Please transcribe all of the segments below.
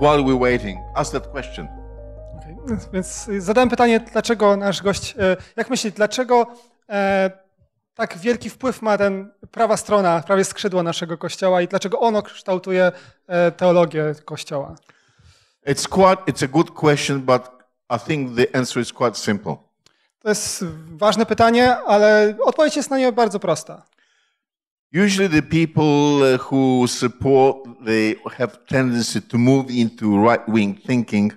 while we're waiting, ask that question. Okay. Więc zadałem pytanie, dlaczego nasz gość, e, jak myśli, dlaczego e, tak wielki wpływ ma ten prawa strona, prawie skrzydło naszego kościoła i dlaczego ono kształtuje e, teologię kościoła? It's quite, it's a good question, but I think the answer is quite simple. To jest ważne pytanie, ale odpowiedź jest na nie bardzo prosta. Usually the people uh, who support, they have tendency to move into right-wing thinking.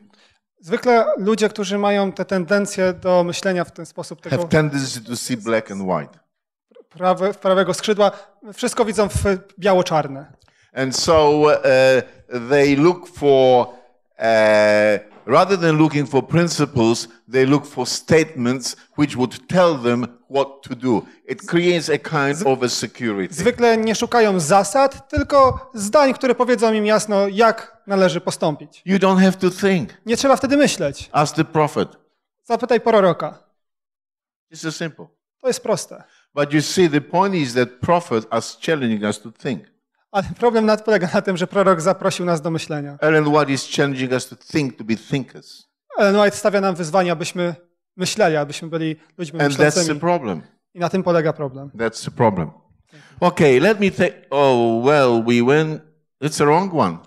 Zwykle ludzie, którzy mają tę tendencję do myślenia w ten sposób, tego, have tendency to see black and white. prawe, prawego skrzydła, wszystko widzą w biało-czarne. And so uh, they look for uh, rather than looking for principles, they look for statements which would tell them what to do. It creates a kind of a security. Zwykle nie szukają zasad, tylko zdań, które powiedzą im jasno, jak należy postąpić. You don't have to think. Nie trzeba wtedy myśleć. Ask the prophet. Zapytaj proroka. It's so simple. To jest proste. But you see, the point is that prophets are challenging us to think. Ale problem nad polega na tym, że prorok zaprosił nas do myślenia. Ellen White is challenging us to think, to be thinkers. Ellen White stawia nam wyzwanie, abyśmy myśleli, abyśmy byli ludźmi And myślącymi. That's the problem. I na tym polega problem. That's the problem. Okay, let me take. Oh well, we went. It's the wrong one.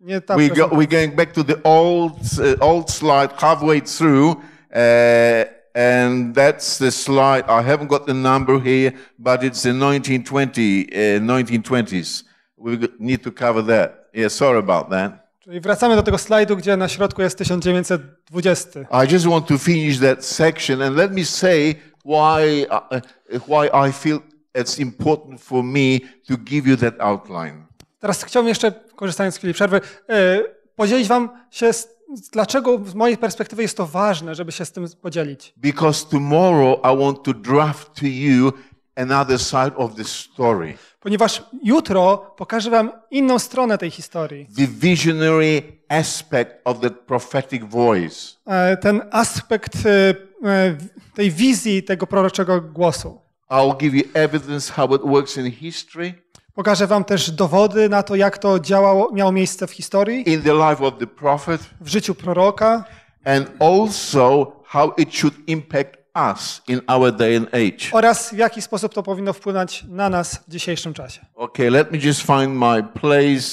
Nie we go, we're going back to the old uh, old slide halfway through, uh, and that's the slide. I haven't got the number here, but it's the 1920 uh, 1920s we need to cover that. Yeah, sorry about that. Czyli wracamy do tego slajdu, gdzie na środku jest 1920. I just want to finish that section and let me say why uh, why I feel it's important for me to give you that outline. Teraz chciałbym jeszcze, korzystając z chwili przerwy, e, podzielić wam się z, dlaczego z mojej perspektywy jest to ważne, żeby się z tym podzielić. Because tomorrow I want to draft to you another side of the story. Ponieważ jutro pokażę wam inną stronę tej historii. The visionary aspect of the prophetic voice. E, ten aspekt e, e, tej wizji tego proroczego głosu. I'll give you evidence how it works in history. Pokażę wam też dowody na to, jak to działało, miało miejsce w historii. In the life of the prophet. W życiu proroka. And also how it should impact us in our day and age. oraz w jaki sposób to powinno wpłynąć na nas w dzisiejszym czasie. Okay, let me just find my place.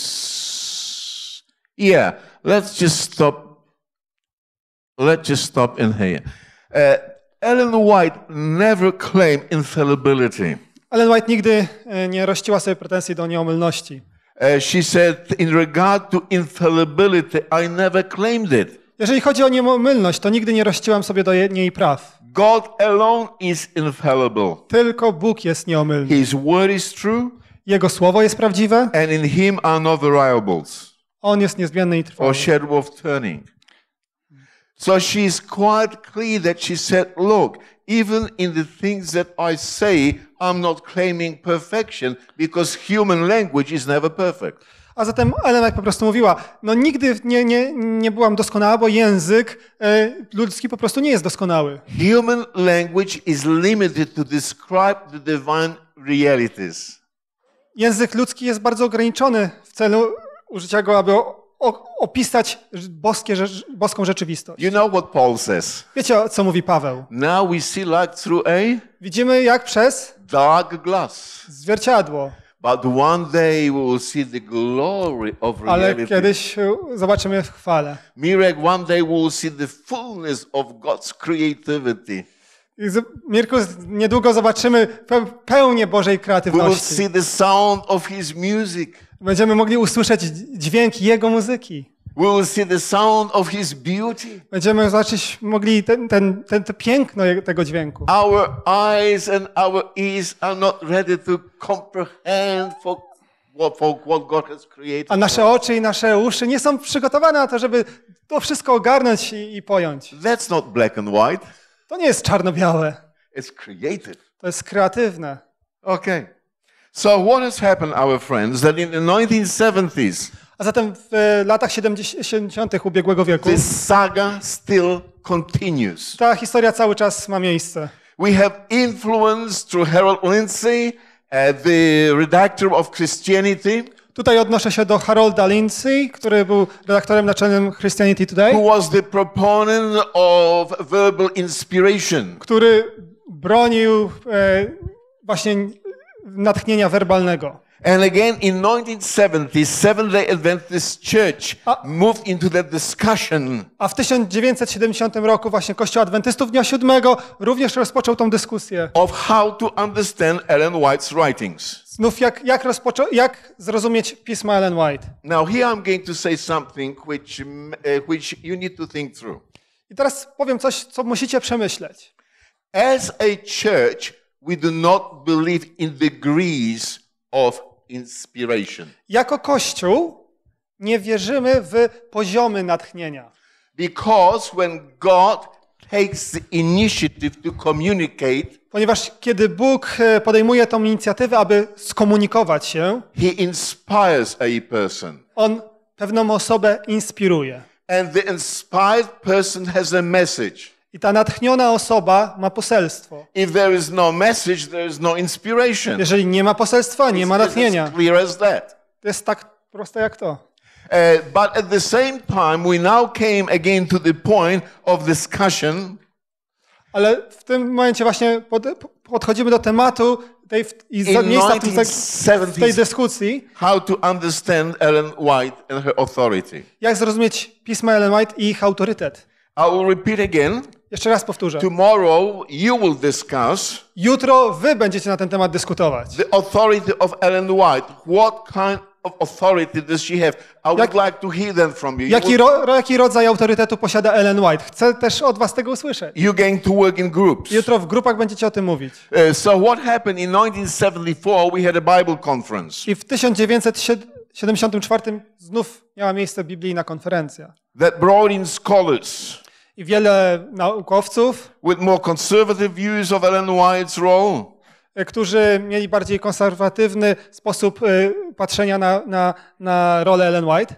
Yeah, let's just stop. Let's just stop in here. Uh, Ellen White never claimed infallibility. Ellen White nigdy e, nie rościła sobie pretensji do nieomylności. Uh, she said, in regard to infallibility, I never claimed it. Jeżeli chodzi o nieomylność, to nigdy nie rościłam sobie do jej praw. God alone is infallible. Tylko Bóg jest nieomylny. His word is true. Jego słowo jest prawdziwe. And in him are no variables. On jest niezmienny i trwały. Or shadow of turning. So she is quite clear that she said, look, even in the things that I say, I'm not claiming perfection because human language is never perfect. A zatem Ellen po prostu mówiła, no nigdy nie, nie, nie byłam doskonała, bo język e, ludzki po prostu nie jest doskonały. Human language is limited to describe the divine realities. Język ludzki jest bardzo ograniczony w celu użycia go, aby opisać boskie, boską rzeczywistość. You know what Paul says. Wiecie, co mówi Paweł? Now we see through a Widzimy jak przez dark glass. zwierciadło. Ale kiedyś zobaczymy w chwale. Mirek, one day we will see the fullness of God's creativity. Mirku, niedługo zobaczymy pełnię Bożej kreatywności. Będziemy mogli usłyszeć dźwięk Jego muzyki. Będziemy zobaczyć mogli ten, ten, ten, to piękno tego dźwięku. Our eyes and our ears are not ready to comprehend for for what God has created. a nasze oczy i nasze uszy nie są przygotowane na to, żeby to wszystko ogarnąć i, i pojąć. That's not black and white. To nie jest czarno-białe. It's creative. To jest kreatywne. Okay. So what has happened, our friends, that in the 1970s a zatem w e, latach 70. ubiegłego wieku this saga still continues. ta historia cały czas ma miejsce. We have influence through Harold Lindsay, uh, the redactor of Christianity. Tutaj odnoszę się do Harolda Lindsay, który był redaktorem naczelnym Christianity Today. Who was the proponent of verbal inspiration. Który bronił e, właśnie natchnienia werbalnego. And again in 1970 Seventh-day Adventist Church a, moved into that discussion. A w 1970 roku właśnie Kościół Adwentystów Dnia Siódmego również rozpoczął tą dyskusję. Of how to understand Ellen White's writings. Znów jak, jak, jak zrozumieć pisma Ellen White. Now here I'm going to say something which, eh, which you need to think through. I teraz powiem coś, co musicie przemyśleć. As a church we do not believe in degrees of inspiration. Jako kościół nie wierzymy w poziomy natchnienia. Because when God takes the initiative to communicate, ponieważ kiedy Bóg e, podejmuje tą inicjatywę, aby skomunikować się, he inspires a person. On pewną osobę inspiruje. And the inspired person has a message. I ta natchniona osoba ma poselstwo. If there is no message, there is no inspiration. Jeżeli nie ma poselstwa, nie ma natchnienia. Clear as that. To jest tak proste jak to. Uh, but at the same time, we now came again to the point of discussion. Ale w tym momencie właśnie pod, podchodzimy do tematu tej, i za, miejsca w, tym, tak- w tej dyskusji. How to understand Ellen White and her authority. Jak zrozumieć pisma Ellen White i ich autorytet. I will repeat again. Jeszcze raz powtórzę. Tomorrow you will discuss Jutro wy będziecie na ten temat dyskutować. the authority of Ellen White. What kind of authority does she have? I would Jak- like to hear them from you. Jaki, ro, jaki rodzaj autorytetu posiada Ellen White? Chcę też od was tego usłyszeć. You're going to work in groups. Jutro w grupach będziecie o tym mówić. Uh, so what happened in 1974? We had a Bible conference I w 1974 znów miała miejsce biblijna konferencja, that brought in scholars i wiele naukowców e, którzy mieli bardziej konserwatywny sposób e, patrzenia na, rolę Ellen White.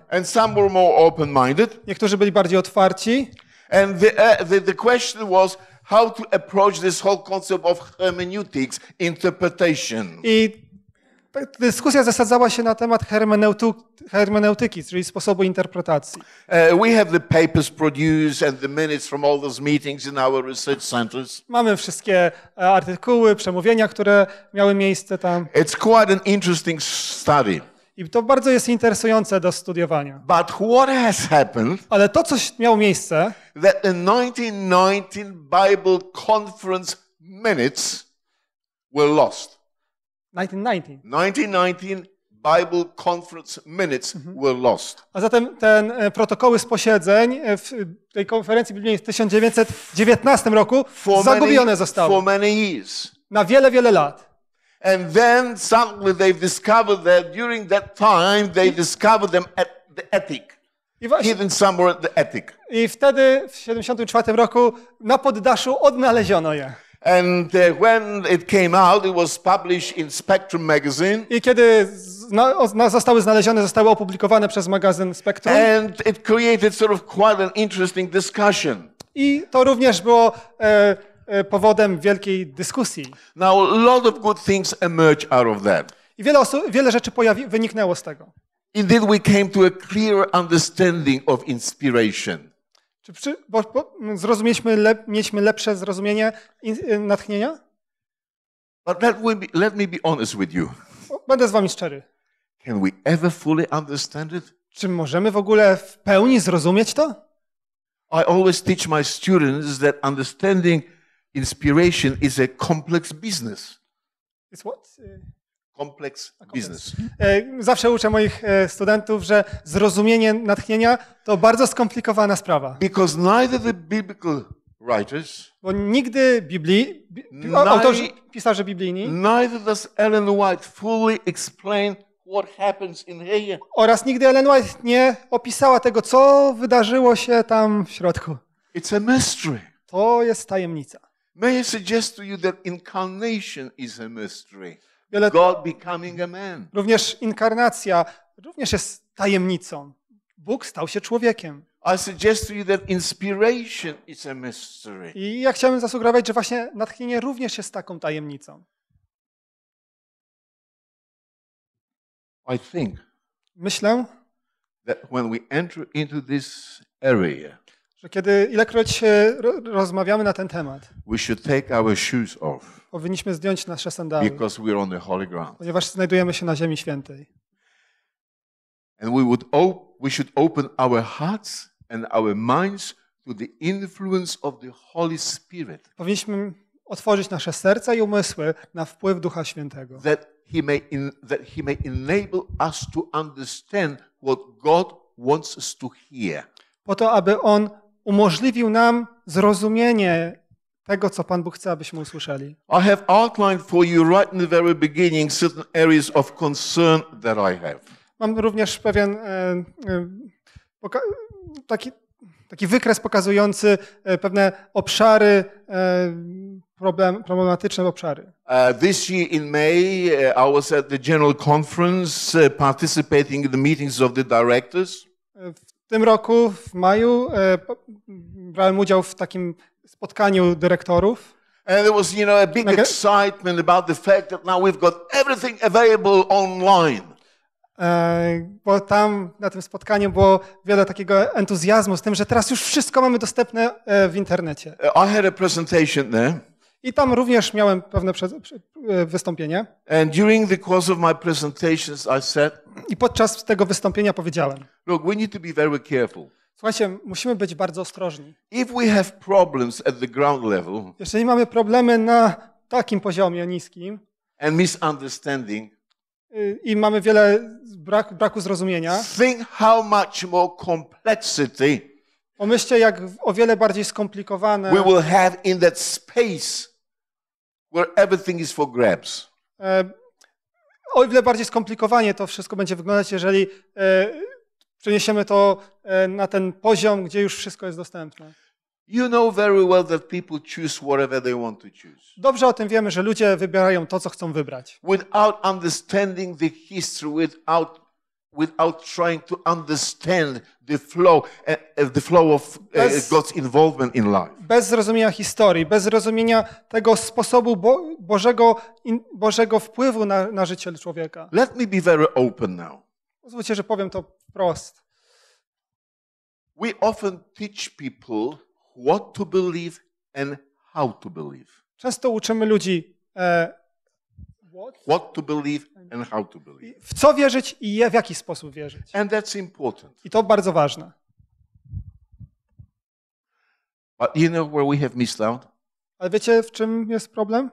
Niektórzy byli bardziej otwarci. i pytanie było, jak the question was how to approach this Dyskusja zasadzała się na temat hermeneutyki, czyli sposobu interpretacji. Uh, we have the the papers produced and minutes from all those meetings in our research Mamy wszystkie e, artykuły, przemówienia, które miały miejsce tam. It's quite an interesting study. I to bardzo jest interesujące do studiowania. But what has happened? Ale to coś miało miejsce. That the 1919 Bible Conference minutes were lost. 1919. 1919 Bible conference minutes mhm. were lost. A zatem ten e, protokoły z posiedzeń e, w tej konferencji biblijnej w 1919 roku for zagubione many, zostały. For many years. Na wiele, wiele lat. And then suddenly they've discovered that during that time they discovered them at the attic. I hidden somewhere at the attic. I wtedy w 1974 roku na poddaszu odnaleziono je. And uh, when it came out, it was published in Spectrum magazine. I kiedy zna, zostały znalezione, zostały opublikowane przez magazyn Spectrum. And it created sort of quite an interesting discussion. I to również było e, e, powodem wielkiej dyskusji. Now a lot of good things emerge out of that. I wiele, wiele rzeczy pojawi- wyniknęło z tego. Indeed, we came to a clear understanding of inspiration. Czy przy, bo, bo zrozumieliśmy, le, mieliśmy lepsze zrozumienie y, natchnienia? But let me, let me be honest with you. Będę z wami szczery. Can we ever fully understand it? Czy możemy w ogóle w pełni zrozumieć to? I always teach my students that understanding inspiration is a complex business. It's what? Y, kompleks biznes. E, zawsze uczę moich e, studentów, że zrozumienie natchnienia to bardzo skomplikowana sprawa. Because neither the biblical writers, bo nigdy Biblii, autorzy, pisarze biblijni, neither does Ellen White fully explain What happens in here. Oraz nigdy Ellen White nie opisała tego, co wydarzyło się tam w środku. It's a mystery. To jest tajemnica. May I suggest to you that incarnation is a mystery. Wiele... God becoming a man. Również inkarnacja również jest tajemnicą. Bóg stał się człowiekiem. I suggest to you that inspiration is a mystery. I ja chciałbym zasugerować, że właśnie natchnienie również jest taką tajemnicą. I think Myślę, that when we enter into this area, kiedy ilekroć rozmawiamy na ten temat, we should take our shoes off, powinniśmy zdjąć nasze sandały, because we're on the holy ground. ponieważ znajdujemy się na ziemi świętej. And we, would op- we should open our hearts and our minds to the influence of the Holy Spirit. Powinniśmy otworzyć nasze serca i umysły na wpływ Ducha Świętego. That he may, in, that he may enable us to understand what God wants us to hear. Po to, aby On umożliwił nam zrozumienie tego, co Pan Bóg chce, abyśmy usłyszeli. I have outlined for you right in the very beginning certain areas of concern that I have. Mam również pewien e, e, taki, taki wykres pokazujący e, pewne obszary, problem, problematyczne obszary. Uh, this year in May I was at the General Conference participating in the meetings of the directors. W tym roku, w maju, e, brałem udział w takim spotkaniu dyrektorów. And there was, you know, a big excitement about the fact that now we've got everything available online. E, bo tam na tym spotkaniu było wiele takiego entuzjazmu z tym, że teraz już wszystko mamy dostępne e, w internecie. I had a presentation there. I tam również miałem pewne e, wystąpienie. And during the course of my presentations I said I podczas tego wystąpienia powiedziałem. Look, we need to be very careful. Słuchajcie, musimy być bardzo ostrożni. If we have problems at the ground level. Jeżeli mamy problemy na takim poziomie niskim and misunderstanding y, i mamy wiele braku, braku zrozumienia. Think how much more complexity Pomyślcie, jak o wiele bardziej skomplikowane we will have in that space where everything is for grabs. e, o wiele bardziej skomplikowanie to wszystko będzie wyglądać, jeżeli e, przeniesiemy to e, na ten poziom, gdzie już wszystko jest dostępne. You know very well that people choose whatever they want to choose Dobrze o tym wiemy, że ludzie wybierają to, co chcą wybrać. without understanding the history, without without trying to understand the flow, eh, eh, the flow of eh, bez, God's involvement in life. Bez zrozumienia historii, bez zrozumienia tego sposobu Bo, Bożego, in, Bożego wpływu na, na życie człowieka. Let me be very open now. Pozwólcie, że powiem to wprost. We often teach people what to believe and how to believe. Często uczymy ludzi e, what to believe and how to believe. W co wierzyć i w jaki sposób wierzyć. And that's important. I to bardzo ważne. But you know where we have missed out? Ale wiecie, w czym jest problem?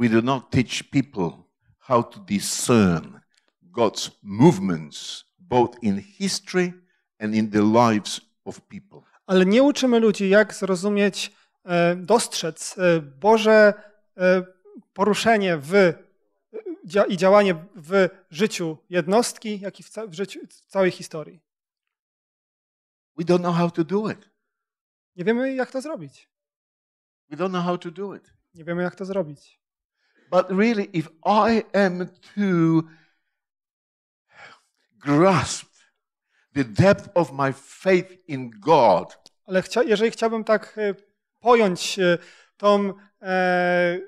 We do not teach people how to discern God's movements both in history and in the lives of people. Ale nie uczymy ludzi, jak zrozumieć E, dostrzec e, Boże e, poruszenie w, i działanie w życiu jednostki, jak i w, ca- w życiu, w całej historii. We don't know how to do it. Nie wiemy, jak to zrobić. We don't know how to do it. Nie wiemy, jak to zrobić. But really, if I am to grasp the depth of my faith in God, ale chcia- jeżeli chciałbym tak pojąć e, tą e,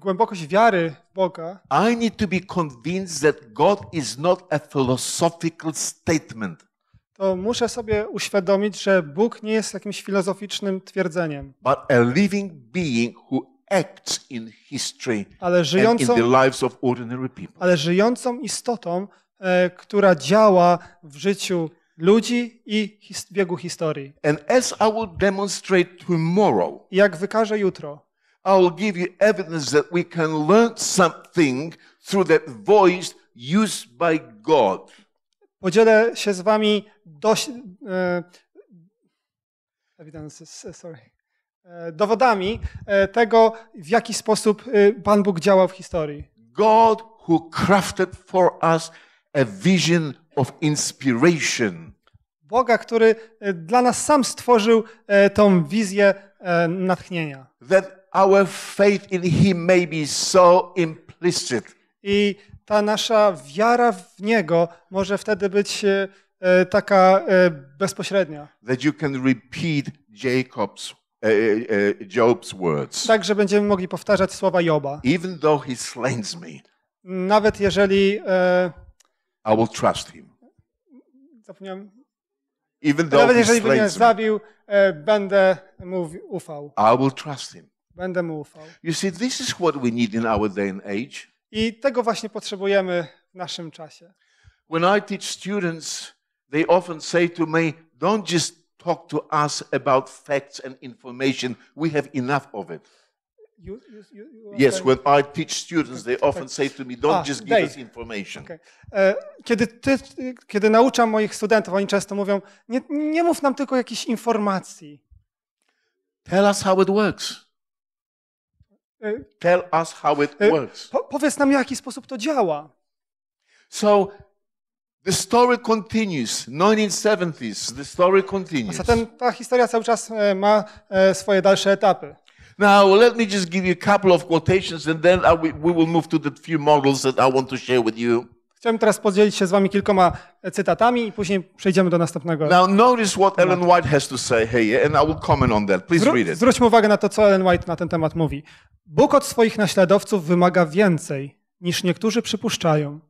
głębokość wiary Boga. I need to be convinced that God is not a philosophical statement. To muszę sobie uświadomić, że Bóg nie jest jakimś filozoficznym twierdzeniem. But a living being who acts in history ale żyjącą, and in the lives of ordinary people. Ale żyjącą istotą, e, która działa w życiu ludzi i his, biegu historii. And as I will demonstrate tomorrow, jak wykażę jutro, I will give you evidence that we can learn something through that voice used by God. Podzielę się z wami dość, e, sorry, e, dowodami e, tego, w jaki sposób e, Pan Bóg działał w historii. God who crafted for us a vision of inspiration. Boga, który e, dla nas sam stworzył e, tą wizję e, natchnienia. That our faith in him may be so implicit. I ta nasza wiara w niego może wtedy być taka bezpośrednia. That you can repeat Jacob's Job's words. Tak, że będziemy mogli powtarzać słowa Joba. Even though he slays me. Nawet jeżeli i will trust him. Zapomniałem. Even though Nawet jeżeli by mnie zabił, e, będę mu ufał. I will trust him. Będę mu ufał. You see, this is what we need in our day and age. I tego właśnie potrzebujemy w naszym czasie. When I teach students, they often say to me, don't just talk to us about facts and information. We have enough of it. You, you, you yes, when I teach students, they often say to me, don't A, ah, just give us information. Okay. E, kiedy, ty, kiedy nauczam moich studentów, oni często mówią, nie, nie mów nam tylko jakichś informacji. Tell us how it works. E, Tell us how it e, works. Po, powiedz nam, w jaki sposób to działa. So, The story continues. 1970s. The story continues. A zatem ta historia cały czas ma swoje dalsze etapy. Now, let me just give you a couple of quotations and then we, we will move to the few models that I want to share with you. teraz podzielić się z wami kilkoma cytatami i później przejdziemy do następnego. Now notice what Ellen White has to say here and I will comment on that. Please read it. Zwróćmy uwagę na to, co Ellen White na ten temat mówi. Bóg od swoich naśladowców wymaga więcej niż niektórzy przypuszczają.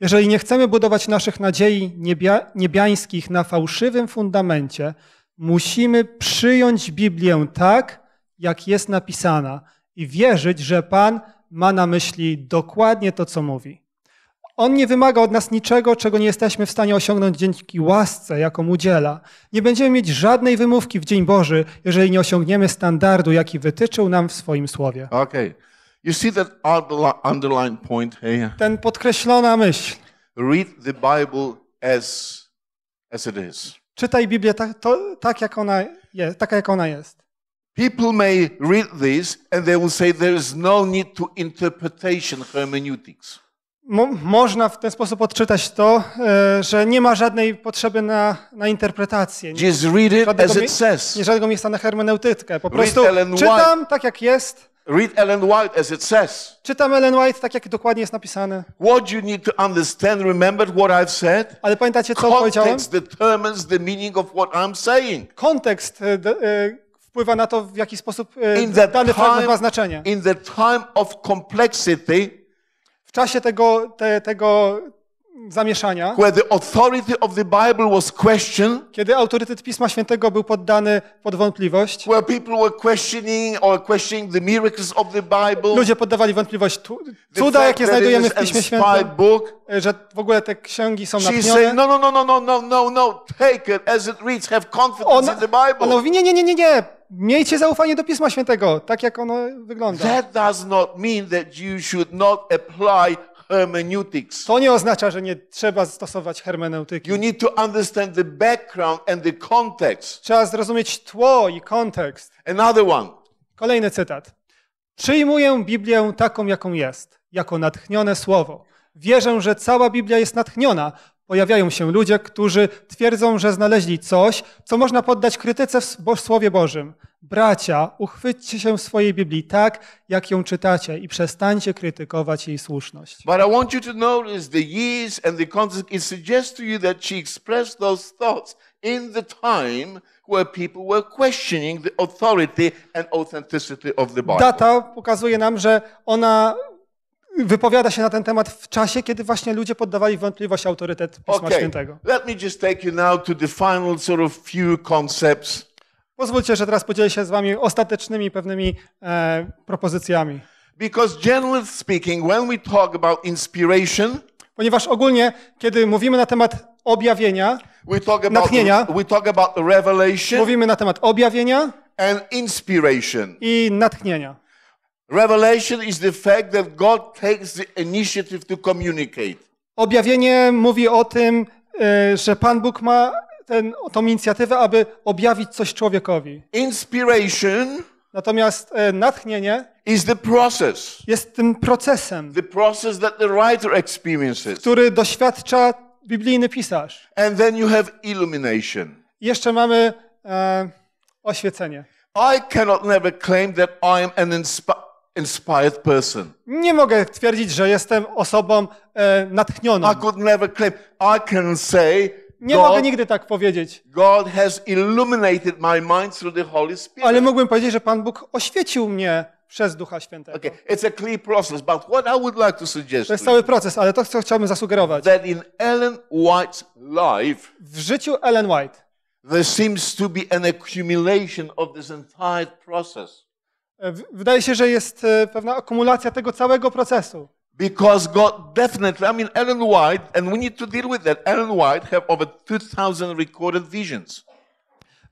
Jeżeli nie chcemy budować naszych nadziei niebia niebiańskich na fałszywym fundamencie, musimy przyjąć Biblię tak, jak jest napisana i wierzyć, że Pan ma na myśli dokładnie to, co mówi. On nie wymaga od nas niczego, czego nie jesteśmy w stanie osiągnąć dzięki łasce, jaką udziela. Nie będziemy mieć żadnej wymówki w Dzień Boży, jeżeli nie osiągniemy standardu, jaki wytyczył nam w swoim słowie. Okay. You see that underline point here? Ten podkreślona myśl. Read the Bible as, as it is. Czytaj Biblię tak, to, tak, jak ona jest, taka, jak ona jest. People may read this and they will say there is no need to interpretation hermeneutics. Mo można w ten sposób odczytać to, e, że nie ma żadnej potrzeby na, na interpretację. Nie, Just read it as it says. Nie żadnego miejsca na hermeneutykę. Po prostu czytam tak jak jest. Read Ellen White as it says. Czytam Ellen White tak jak dokładnie jest napisane. What you need to understand, remember what I've said. Ale pamiętacie co Context powiedziałem? Context determines the meaning of what I'm saying. Kontekst e, e wpływa na to, w jaki sposób e, dany time, fragment ma znaczenie. In the time of complexity, w czasie tego, te, tego, zamieszania. Where the authority of the Bible was questioned, kiedy autorytet Pisma Świętego był poddany pod wątpliwość. Where people were questioning or questioning the miracles of the Bible. Ludzie poddawali wątpliwość cuda, jakie znajdujemy w Piśmie Świętym. E, że w ogóle te księgi są napełnione. No, no, no, no, no, no, no, no, take it as it reads, have confidence ona, in the Bible. Ona mówi, nie, nie, nie, nie, nie, miejcie zaufanie do Pisma Świętego, tak jak ono wygląda. That does not mean that you should not apply hermeneutics. To nie oznacza, że nie trzeba stosować hermeneutyki. You need to understand the background and the context. Trzeba zrozumieć tło i kontekst. Another one. Kolejny cytat. Przyjmuję Biblię taką, jaką jest, jako natchnione słowo. Wierzę, że cała Biblia jest natchniona. Pojawiają się ludzie, którzy twierdzą, że znaleźli coś, co można poddać krytyce w Słowie Bożym. Bracia, uchwyćcie się w swojej Biblii tak, jak ją czytacie i przestańcie krytykować jej słuszność. But I want you to notice the years and the context. It suggests to you that she expressed those thoughts in the time where people were questioning the authority and authenticity of the Bible. Data pokazuje nam, że ona wypowiada się na ten temat w czasie, kiedy właśnie ludzie poddawali wątpliwość autorytet Pisma okay. Świętego. Let me just take you now to the final sort of few concepts. Pozwólcie, że teraz podzielę się z wami ostatecznymi pewnymi e, propozycjami. Because generally speaking, when we talk about inspiration, ponieważ ogólnie kiedy mówimy na temat objawienia, we talk about, natchnienia, we talk about revelation, mówimy na temat objawienia and inspiration. i natchnienia. Revelation is the fact that God takes the initiative to communicate. Objawienie mówi o tym, e, że Pan Bóg ma ten, tą inicjatywę, aby objawić coś człowiekowi. Inspiration Natomiast e, natchnienie is the process, jest tym procesem, the process that the writer experiences. który doświadcza biblijny pisarz. And then you have illumination. I jeszcze mamy e, oświecenie. I cannot never claim that I am an inspired person. Nie mogę twierdzić, że jestem osobą e, natchnioną. I could never claim. I can say nie God, mogę nigdy tak powiedzieć. God has illuminated my mind through the Holy Spirit. Ale mogłem powiedzieć, że Pan Bóg oświecił mnie przez Ducha Świętego. Okay, it's a clear process, but what I would like to suggest. To jest cały proces, ale to co chciałbym zasugerować. That in Ellen White's life. W życiu Ellen White. There seems to be an accumulation of this entire process. Wydaje się, że jest e, pewna akumulacja tego całego procesu because God definitely, I mean, Ellen White, and we need to deal with that. Ellen White have over 2,000 recorded visions.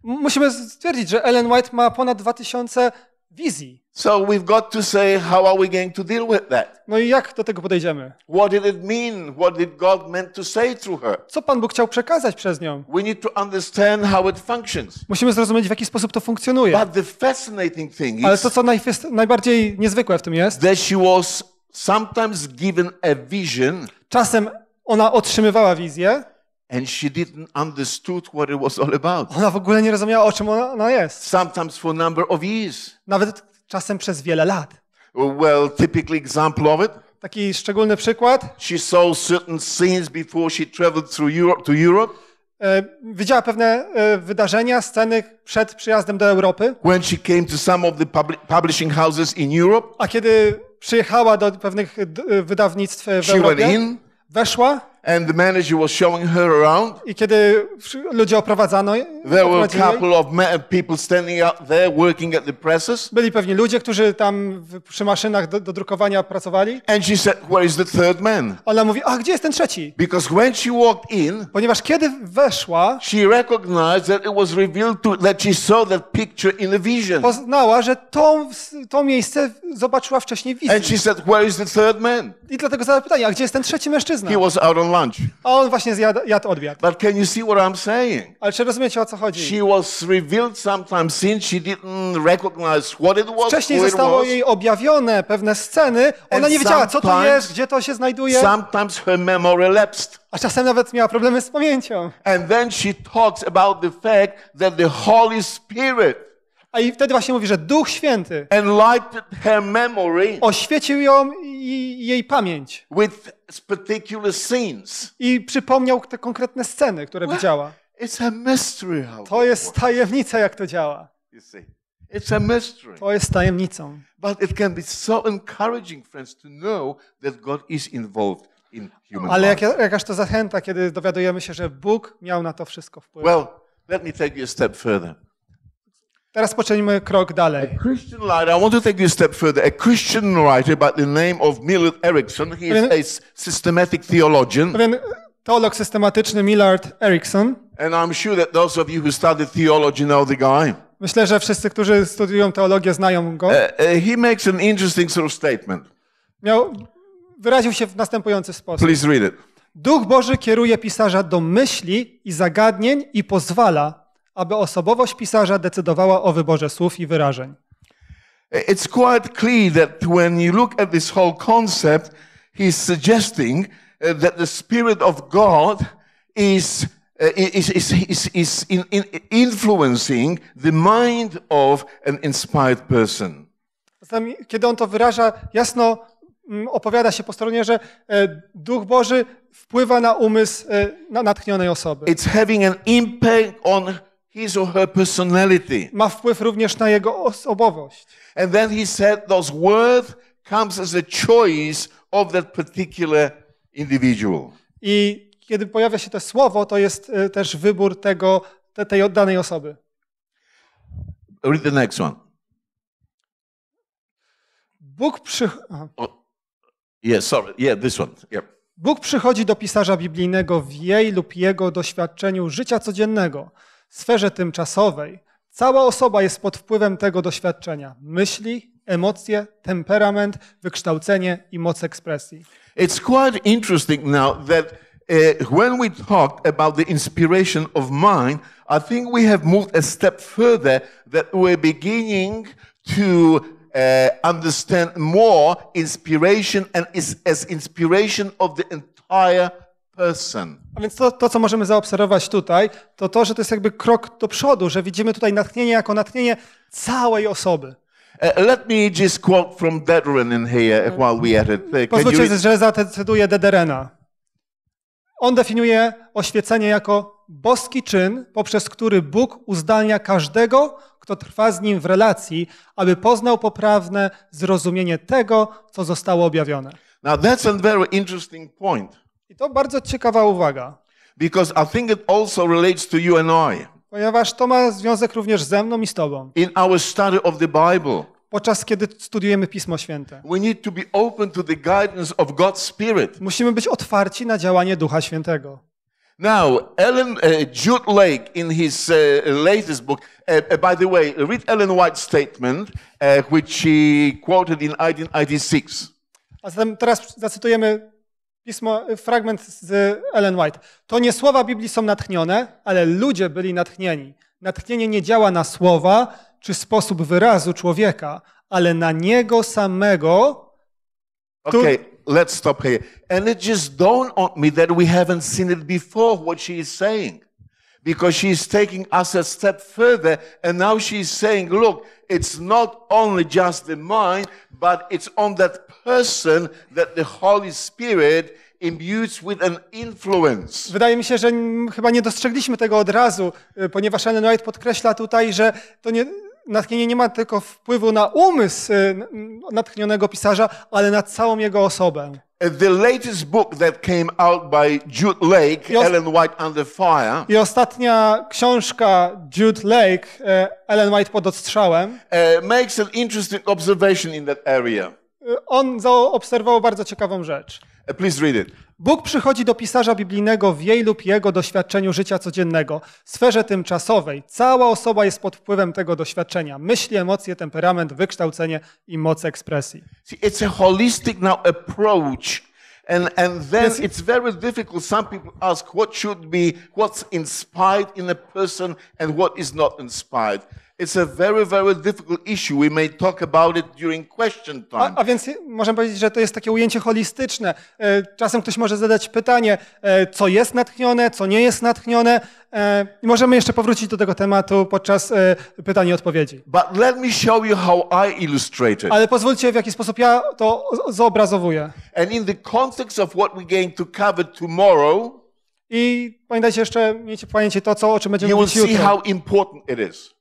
Musimy stwierdzić, że Ellen White ma ponad 2000 wizji. So we've got to say how are we going to deal with that? No i jak do tego podejdziemy? What did it mean? What did God meant to say through her? Co Pan Bóg chciał przekazać przez nią? We need to understand how it functions. Musimy zrozumieć w jaki sposób to funkcjonuje. But the fascinating thing is, Ale to co najbardziej niezwykłe w tym jest, that she was sometimes given a vision. Czasem ona otrzymywała wizję. And she didn't understood what it was all about. Ona w ogóle nie rozumiała o czym ona, ona jest. Sometimes for number of years. Nawet czasem przez wiele lat. Well, typical example of it. Taki szczególny przykład. She saw certain scenes before she traveled through Europe to Europe. E, widziała pewne e, wydarzenia, sceny przed przyjazdem do Europy. When she came to some of the publishing houses in Europe. A kiedy przyjechała do pewnych wydawnictw w She Europie, weszła And the manager was showing her around. I kiedy ludzie oprowadzano, there were a couple of people standing out there working at the presses. Byli pewni ludzie, którzy tam przy maszynach do, do, drukowania pracowali. And she said, "Where is the third man?" Ona mówi, a gdzie jest ten trzeci? Because when she walked in, ponieważ kiedy weszła, she recognized that it was revealed to that she saw that picture in a vision. Poznała, że to, to miejsce zobaczyła wcześniej w wizji. And she said, "Where is the third man?" I dlatego zadała pytanie, a gdzie jest ten trzeci mężczyzna? He was out on lunch. A on właśnie zjadł, jadł obiad. But can you see what I'm saying? Ale czy rozumiecie o co chodzi? She was revealed sometimes, since she didn't recognize what it was. Wcześniej zostało jej objawione pewne sceny, ona nie wiedziała co to jest, gdzie to się znajduje. Sometimes her memory lapsed. A czasem nawet miała problemy z pamięcią. And then she talks about the fact that the Holy Spirit a i wtedy właśnie mówi, że Duch Święty oświecił ją i jej pamięć i przypomniał te konkretne sceny, które widziała. to jest tajemnica, jak to działa. It's a mystery. To jest tajemnicą. But it can be so encouraging, friends, to know that God is involved in human Ale jak, jakaż to zachęta, kiedy dowiadujemy się, że Bóg miał na to wszystko wpływ. Well, let me take you a step further. Teraz poczynimy krok dalej. A Christian writer, I want to take you a step further. A Christian writer by the name of Millard Erickson, he is a systematic theologian. Pewien teolog systematyczny Millard Erickson. And I'm sure that those of you who study theology know the guy. Myślę, że wszyscy, którzy studiują teologię, znają go. Uh, uh, he makes an interesting sort of statement. Miał, wyraził się w następujący sposób. Please read it. Duch Boży kieruje pisarza do myśli i zagadnień i pozwala, aby osobowość pisarza decydowała o wyborze słów i wyrażeń. It's quite clear that when you look at this whole concept, he's suggesting uh, that the Spirit of God is, uh, is, is, is, is in, in influencing the mind of an inspired person. Kiedy on to wyraża, jasno mm, opowiada się po stronie, że e, Duch Boży wpływa na umysł e, natchnionej osoby. It's having an impact on his or her personality. Ma wpływ również na jego osobowość. And then he said those words comes as a choice of that particular individual. I kiedy pojawia się to słowo, to jest e, też wybór tego, tej oddanej osoby. Read the next one. Bóg przy... Oh, yeah, sorry. Yeah, this one. Yeah. Bóg przychodzi do pisarza biblijnego w jej lub jego doświadczeniu życia codziennego – sferze tymczasowej cała osoba jest pod wpływem tego doświadczenia myśli, emocje, temperament, wykształcenie i moc ekspresji. It's quite interesting now that uh, when we talk about the inspiration of mind, I think we have moved a step further that we're beginning to uh, understand more inspiration and is as inspiration of the entire person. A więc to, to, co możemy zaobserwować tutaj, to to, że to jest jakby krok do przodu, że widzimy tutaj natchnienie jako natchnienie całej osoby. Uh, let me just quote from Dederen in here while we at it. Pozwólcie, you... że zacytuję Dederena. On definiuje oświecenie jako boski czyn, poprzez który Bóg uzdalnia każdego, kto trwa z Nim w relacji, aby poznał poprawne zrozumienie tego, co zostało objawione. Now that's a very interesting point. I to bardzo ciekawa uwaga. Because I think it also relates to you and I. Ponieważ to ma związek również ze mną i z tobą. In our study of the Bible. Podczas kiedy studiujemy Pismo Święte. We need to be open to the guidance of God's Spirit. Musimy być otwarci na działanie Ducha Świętego. Now, Ellen uh, Jude Lake in his uh, latest book, uh, uh by the way, read Ellen White's statement, uh, which she quoted in 1986. A zatem teraz zacytujemy Pismo, y, fragment z Ellen White. To nie słowa Biblii są natchnione, ale ludzie byli natchnieni. Natchnienie nie działa na słowa czy sposób wyrazu człowieka, ale na niego samego. Tu... Okay, let's stop here. And it just dawned on me that we haven't seen it before what she is saying because she's taking us a step further. And now she's saying, look, it's not only just the mind, but it's on that person that the Holy Spirit imbues with an influence. Wydaje mi się, że chyba nie dostrzegliśmy tego od razu, y, ponieważ Ellen White podkreśla tutaj, że to nie, natchnienie nie ma tylko wpływu na umysł e, natchnionego pisarza, ale na całą jego osobę. Uh, the latest book that came out by Jude Lake, Ellen White Under Fire. I ostatnia książka Jude Lake, e, Ellen White pod odstrzałem. Uh, makes an interesting observation in that area. E, on zaobserwował bardzo ciekawą rzecz. Uh, please read it. Bóg przychodzi do pisarza biblijnego w jej lub jego doświadczeniu życia codziennego, sferze tymczasowej. Cała osoba jest pod wpływem tego doświadczenia. Myśli, emocje, temperament, wykształcenie i moc ekspresji. See, it's a holistic now approach. And, and then Więc... it's very difficult. Some people ask what should be, what's inspired in a person and what is not inspired. It's a very, very difficult issue. We may talk about it during question time. A, a więc możemy powiedzieć, że to jest takie ujęcie holistyczne. E, czasem ktoś może zadać pytanie, e, co jest natchnione, co nie jest natchnione. E, I możemy jeszcze powrócić do tego tematu podczas pytań i odpowiedzi. But let me show you how I illustrate Ale pozwólcie, w jaki sposób ja to zobrazowuję. And in the context of what we're going to cover tomorrow, i pamiętajcie jeszcze, miejcie pojęcie to, co, o czym będziemy mówić jutro. how it is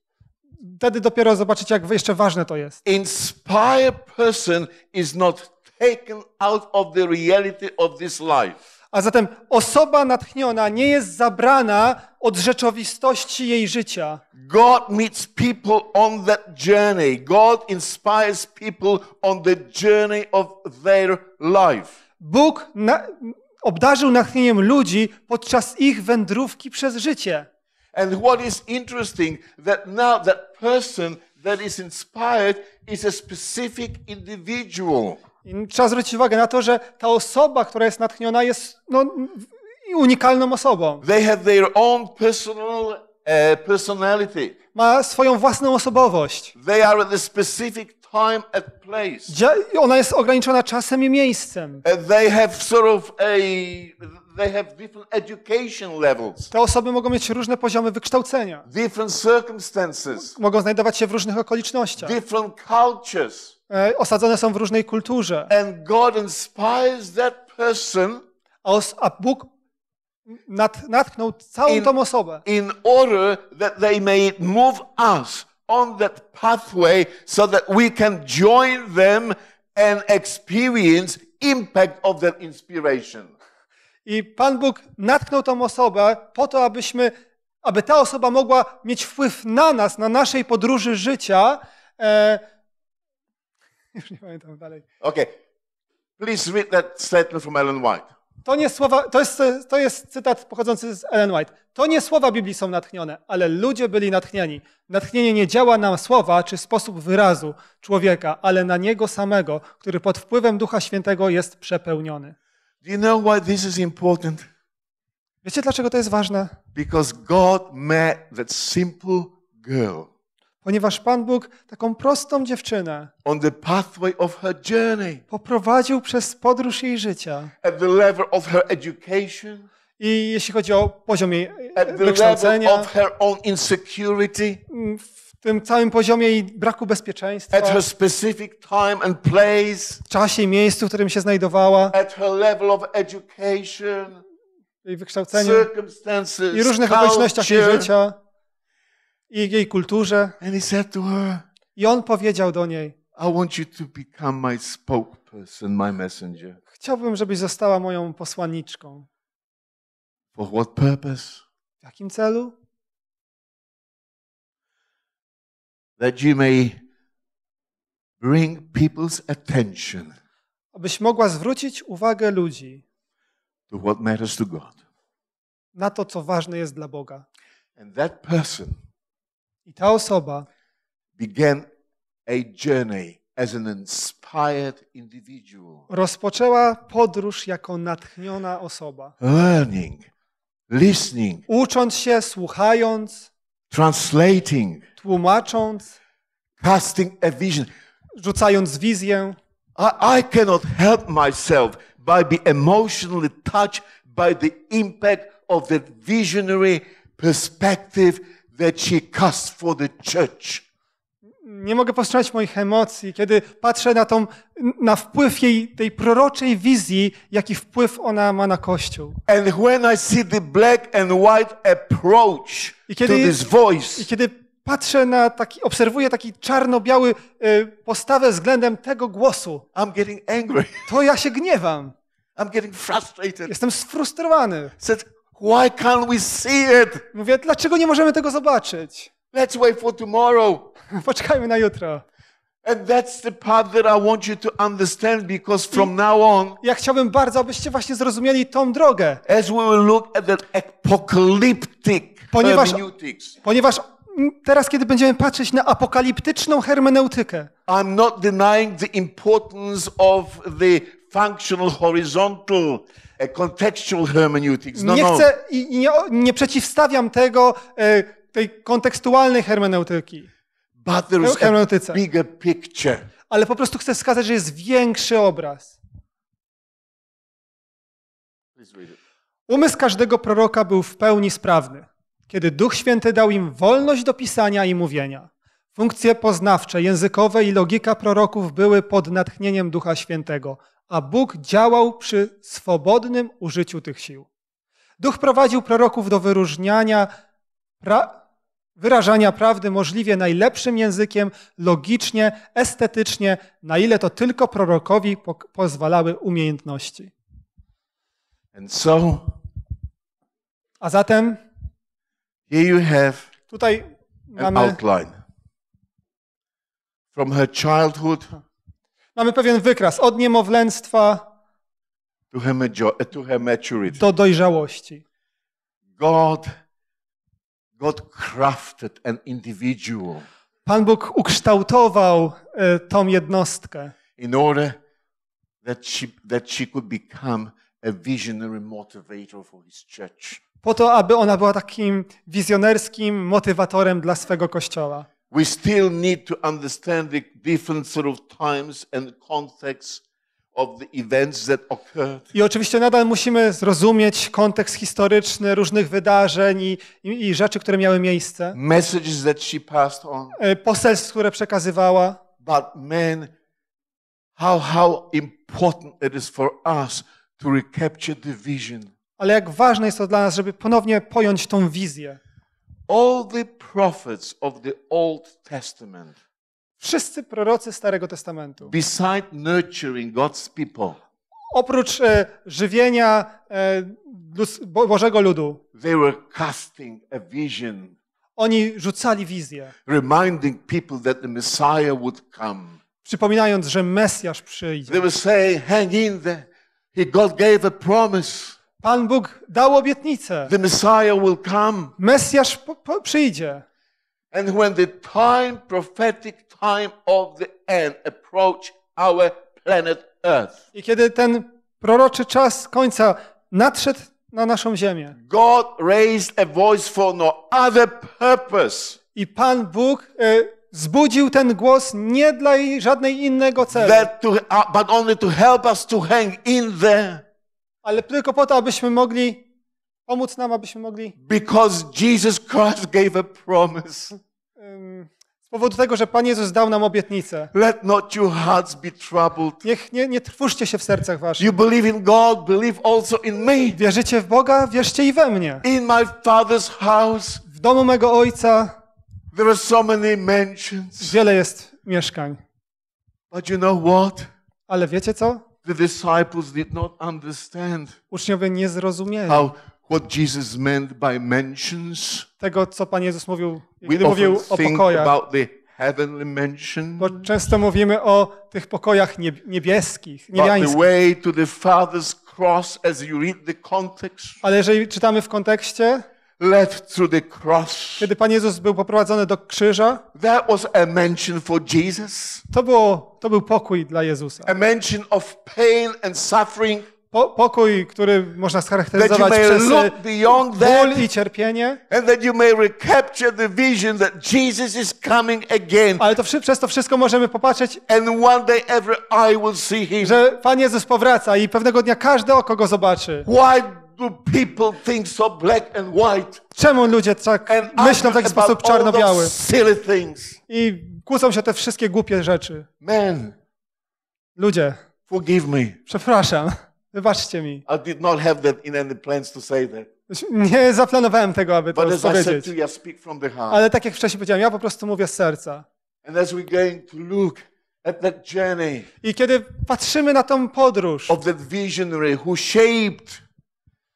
wtedy dopiero zobaczycie, jak jeszcze ważne to jest. Inspire person is not taken out of the reality of this life. A zatem osoba natchniona nie jest zabrana od rzeczywistości jej życia. God meets people on that journey. God inspires people on the journey of their life. Bóg na obdarzył natchnieniem ludzi podczas ich wędrówki przez życie. And what is interesting that now that person that is inspired is a specific individual. I trzeba zwrócić uwagę na to, że ta osoba, która jest natchniona, jest no, unikalną osobą. They have their own personal uh, personality. Ma swoją własną osobowość. They are at a specific time and place. Ona jest ograniczona czasem i miejscem. Uh, they have sort of a they have different education levels. Te osoby mogą mieć różne poziomy wykształcenia. Different circumstances. Mogą znajdować się w różnych okolicznościach. Different cultures. E, osadzone są w różnej kulturze. And God inspires that person. A Bóg nat, natknął całą in, tą osobę. In order that they may move us on that pathway so that we can join them and experience impact of their inspiration. I Pan Bóg natknął tą osobę po to, abyśmy, aby ta osoba mogła mieć wpływ na nas, na naszej podróży życia. E... Już nie pamiętam dalej. Okay. Please read that statement from Ellen White. To, nie słowa, to, jest, to jest cytat pochodzący z Ellen White. To nie słowa Biblii są natchnione, ale ludzie byli natchnieni. Natchnienie nie działa na słowa czy sposób wyrazu człowieka, ale na niego samego, który pod wpływem Ducha Świętego jest przepełniony. Do you know why this is important? Wiecie dlaczego to jest ważne? Because God met that simple girl. Ponieważ Pan Bóg taką prostą dziewczynę on the pathway of her journey, poprowadził przez podróż jej życia. At the level of her education, I jeśli chodzi o poziom jej e, at the level of her own insecurity, mm, w tym całym poziomie jej braku bezpieczeństwa, at her specific time and place, w czasie i miejscu, w którym się znajdowała, at her level of education, jej wykształceniu i różnych okolicznościach jej życia i jej kulturze. And he said to her, I on powiedział do niej: I want you to become my spokesperson, my messenger. Chciałbym, żebyś została moją posłanniczką. For what purpose? W jakim celu? That you may bring people's attention. Abyś mogła zwrócić uwagę ludzi. To what matters to God. Na to, co ważne jest dla Boga. And that person i ta osoba began a journey as an inspired individual. Rozpoczęła podróż jako natchniona osoba. Learning, listening, ucząc się, słuchając, translating, tłumacząc, casting a vision, rzucając wizję. I, I cannot help myself by be emotionally touched by the impact of the visionary perspective that she cast for the church. Nie mogę powstrzymać moich emocji, kiedy patrzę na, tą, na wpływ jej, tej proroczej wizji, jaki wpływ ona ma na Kościół. And when I see the black and white approach I kiedy, to this voice, i kiedy patrzę na taki, obserwuję taki czarno-biały y, postawę względem tego głosu. I'm getting angry. To ja się gniewam. I'm getting frustrated. Jestem sfrustrowany. Said, Why can't we see it? Mówię, dlaczego nie możemy tego zobaczyć? Let's wait for tomorrow. Poczekajmy na jutro. And that's the part that I want you to understand because from now on Ja chciałbym bardzo, abyście właśnie zrozumieli tą drogę. as we will look at the apocalyptic Ponieważ- hermeneutics. Ponieważ mm, teraz, kiedy będziemy patrzeć na apokaliptyczną hermeneutykę, I'm not denying the importance of the functional, horizontal, e, contextual hermeneutics. No, nie no. chcę i nie, nie przeciwstawiam tego e, tej kontekstualnej hermeneutyki. But there is hermeneutyce. A bigger picture. Ale po prostu chcę wskazać, że jest większy obraz. Umysł każdego proroka był w pełni sprawny, kiedy Duch Święty dał im wolność do pisania i mówienia. Funkcje poznawcze, językowe i logika proroków były pod natchnieniem Ducha Świętego, a Bóg działał przy swobodnym użyciu tych sił. Duch prowadził proroków do wyróżniania, pra, wyrażania prawdy możliwie najlepszym językiem, logicznie, estetycznie, na ile to tylko prorokowi po, pozwalały umiejętności. And so, a zatem, here you have tutaj mamy outline From her childhood Mamy pewien wykres od niemowlęctwa to her, major, to her maturity. do dojrzałości. God, God crafted an individual Pan Bóg ukształtował y, tą jednostkę, in order that she, that she could become a visionary motivator for his church. po to, aby ona była takim wizjonerskim motywatorem dla swego kościoła we still need to understand the different sort of times and contexts I oczywiście nadal musimy zrozumieć kontekst historyczny różnych wydarzeń i, i, i rzeczy, które miały miejsce. Messages that she passed on. E, poselstw, które przekazywała. But men, how, how important it is for us to recapture the vision. Ale jak ważne jest to dla nas, żeby ponownie pojąć tą wizję. All the prophets of the Old Testament. Wszyscy prorocy Starego Testamentu. Beside nurturing God's people. Oprócz e, żywienia e, Bo Bożego ludu. They were casting a vision. Oni rzucali wizję. Reminding people that the Messiah would come. Przypominając, że Mesjasz przyjdzie. They were saying, hang in there. He God gave a promise. Pan Bóg dał obietnicę. The Messiah will come. Mesjasz po, po, przyjdzie. And when the time, prophetic time of the end approach our planet Earth. I kiedy ten proroczy czas końca nadszedł na naszą ziemię. God raised a voice for no other purpose. I Pan Bóg y, zbudził ten głos nie dla żadnej innego celu. That to, uh, but only to help us to hang in there ale tylko po to, abyśmy mogli pomóc nam, abyśmy mogli. Because Jesus Christ gave a promise. Z powodu tego, że Pan Jezus dał nam obietnicę. Let not your hearts be troubled. Niech nie, nie trwóżcie się w sercach waszych. You believe in God, believe also in me. Wierzycie w Boga, wierzcie i we mnie. In my father's house. W domu mego ojca. There are so many mansions. Wiele jest mieszkań. But you know what? Ale wiecie co? The disciples did not understand Uczniowie nie zrozumieli how, what Jesus meant by mentions. tego, co Pan Jezus mówił, kiedy mówił o pokojach. about the heavenly mansion, Bo często mówimy o tych pokojach niebieskich, but the way to the Father's cross as you read the context, Ale jeżeli czytamy w kontekście, led the cross. Kiedy Pan Jezus był poprowadzony do krzyża, that was a mention for Jesus. To, było, to był pokój dla Jezusa. A mention of pain and suffering. Po, pokój, który można scharakteryzować przez y, ból i cierpienie. And that you may recapture the vision that Jesus is coming again. Ale to przez to wszystko możemy popatrzeć. And one day every eye will see him. Że Pan Jezus powraca i pewnego dnia każde oko go zobaczy. Why So Czemu ludzie tak myślą w taki sposób czarno-biały? I kłócą się te wszystkie głupie rzeczy. Man, ludzie, forgive me. Przepraszam, wybaczcie mi. I did not have that in any plans to say that. Nie zaplanowałem tego, aby to powiedzieć. Ale tak jak wcześniej powiedziałem, ja po prostu mówię z serca. And as we're going to look at that journey I kiedy patrzymy na tą podróż of that visionary who shaped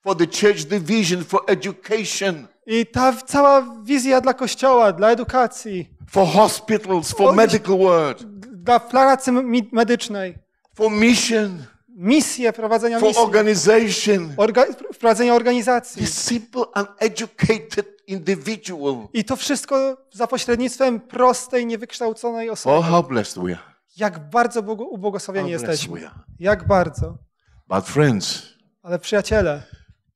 for the church, the vision for education. I ta cała wizja dla kościoła, dla edukacji. For hospitals, for medical world. Dla pracy medycznej. For mission. Misję prowadzenia for misji. organization. Orga prowadzenia organizacji. The simple and educated individual. I to wszystko za pośrednictwem prostej, niewykształconej osoby. Oh, how blessed we are. Jak bardzo ubłogosławieni jesteśmy. Jak bardzo. But friends, Ale przyjaciele,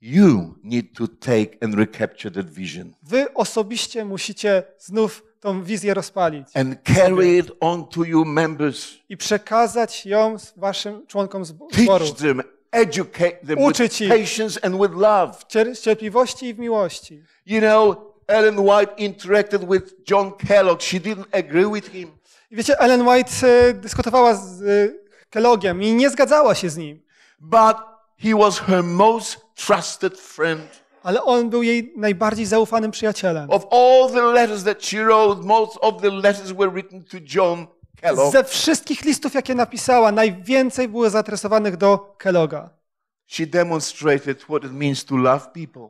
You need to take and recapture that vision. Wy osobiście musicie znów tą wizję rozpalić. And carry it on to your members. I przekazać ją waszym członkom zboru. Teach them, educate them Uczyć with patience and with love. W cierpliwości i w miłości. You know, Ellen White interacted with John Kellogg. She didn't agree with him. I wiecie, Ellen White e, dyskutowała z Kelloggiem i nie zgadzała się z nim. But He was her most trusted friend ale on był jej najbardziej zaufanym przyjacielem. Of all the letters that she Wrote, most of the letters were written to John Kellogg. Ze wszystkich listów, jakie napisała, najwięcej było zaadresowanych do Kelloga.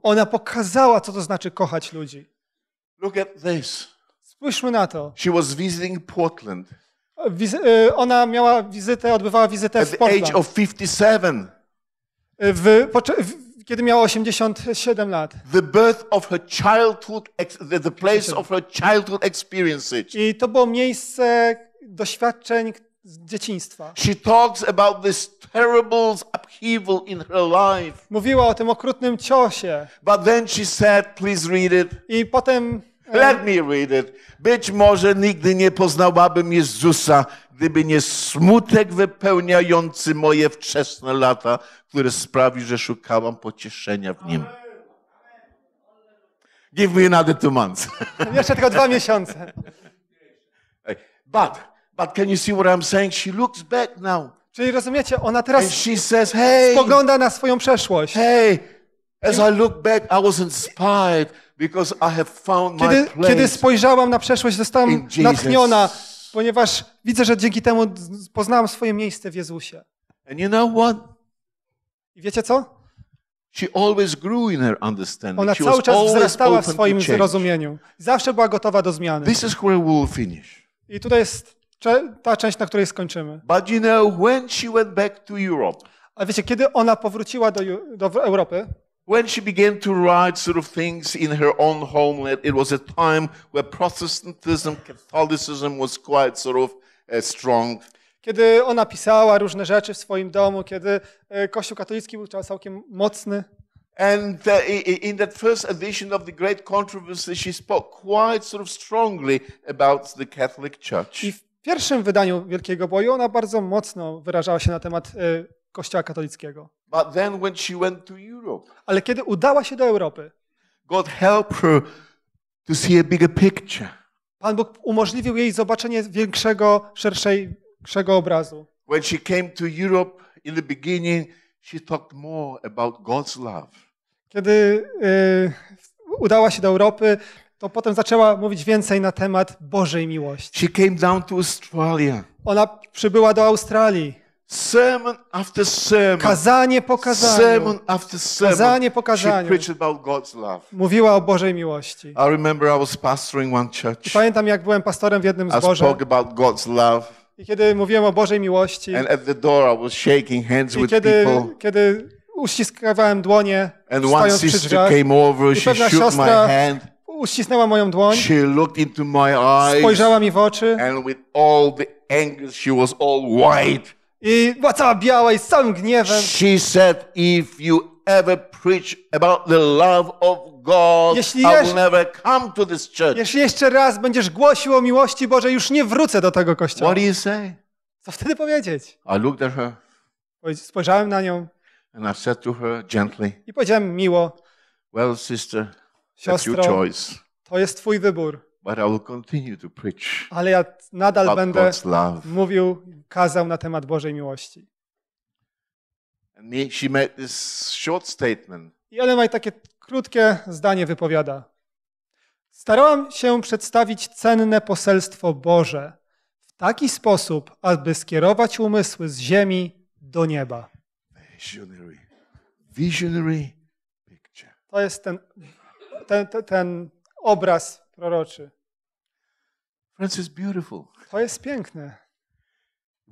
Ona pokazała, co to znaczy kochać ludzi. Look at this. Spójrzmy na to. She was visiting Portland. Wiz y, ona miała wizytę, odbywała wizytę at w Portland. At the age of 57 w, kiedy miała 87 lat. The birth of her childhood, the place of her childhood experiences. I to było miejsce doświadczeń z dzieciństwa. She talks about this terrible upheaval in her life. Mówiła o tym okrutnym ciosie. But then she said, please read it. I potem Let me read it. Być może nigdy nie poznałabym Jezusa, gdyby nie smutek wypełniający moje wczesne lata, który sprawi, że szukałam pocieszenia w nim. Give me another two months. Jeszcze tylko dwa miesiące. But, but can you see what I'm saying? She looks back now. Czyli rozumiecie, ona teraz says, hey, spogląda na swoją przeszłość. Hey, as I look back, I was inspired. Because I have found my place kiedy, kiedy spojrzałam na przeszłość, zostałam natchniona ponieważ widzę, że dzięki temu poznałam swoje miejsce w Jezusie. And you know what? I wiecie co? She always grew in her understanding. Ona cały czas wzrastała w swoim zrozumieniu. Zawsze była gotowa do zmiany. This is where we'll finish. I tutaj jest ta część, na której skończymy. But you know, when she went back to Europe, A wiecie, kiedy ona powróciła do, do Europy, When she began to write sort of things in her own homeland, it was a time where Protestantism, Catholicism was quite sort of uh, strong. Kiedy ona pisała różne rzeczy w swoim domu, kiedy e, Kościół katolicki był całkiem mocny. And uh, in that first edition of the Great Controversy, she spoke quite sort of strongly about the Catholic Church. I w pierwszym wydaniu Wielkiego Boju ona bardzo mocno wyrażała się na temat e, Kościoła katolickiego. But then when she went to Europe, Ale kiedy udała się do Europy, God helped her to see a bigger picture. Pan Bóg umożliwił jej zobaczenie większego, szerszego obrazu. When she came to Europe in the beginning, she talked more about God's love. Kiedy y, udała się do Europy, to potem zaczęła mówić więcej na temat Bożej miłości. She came down to Australia. Ona przybyła do Australii sermon after sermon, kazanie po kazaniu, sermon after sermon, kazanie po kazaniu, she preached about God's love. mówiła o Bożej miłości. I remember I was pastoring one church. I pamiętam, jak byłem pastorem w jednym zborze. I spoke about God's love. I kiedy mówiłem o Bożej miłości. And at the door I was shaking hands I with kiedy, people. kiedy uściskałem dłonie, And one przy sister came over, I she shook my hand uścisnęła moją dłoń. She looked into my eyes, spojrzała mi w oczy. And with all the anger she was all white. I była cała biała i z całym gniewem. She said, if you ever preach about the love of God, jeśli I will never come to this church. Jeśli jeszcze raz będziesz głosił o miłości Bożej, już nie wrócę do tego kościoła. What do you say? Co wtedy powiedzieć? I looked at her. Spojrzałem na nią. And I said to her gently. I powiedziałem miło. Well, sister, Siostro, that's your choice. To jest twój wybór. But I will continue to preach Ale ja nadal będę mówił kazał na temat Bożej miłości. I she made this short statement. I Ellen takie krótkie zdanie wypowiada. Starałam się przedstawić cenne poselstwo Boże w taki sposób, aby skierować umysły z ziemi do nieba. Visionary. Visionary picture. To jest ten, ten, ten, ten obraz proroczy. beautiful. To jest piękne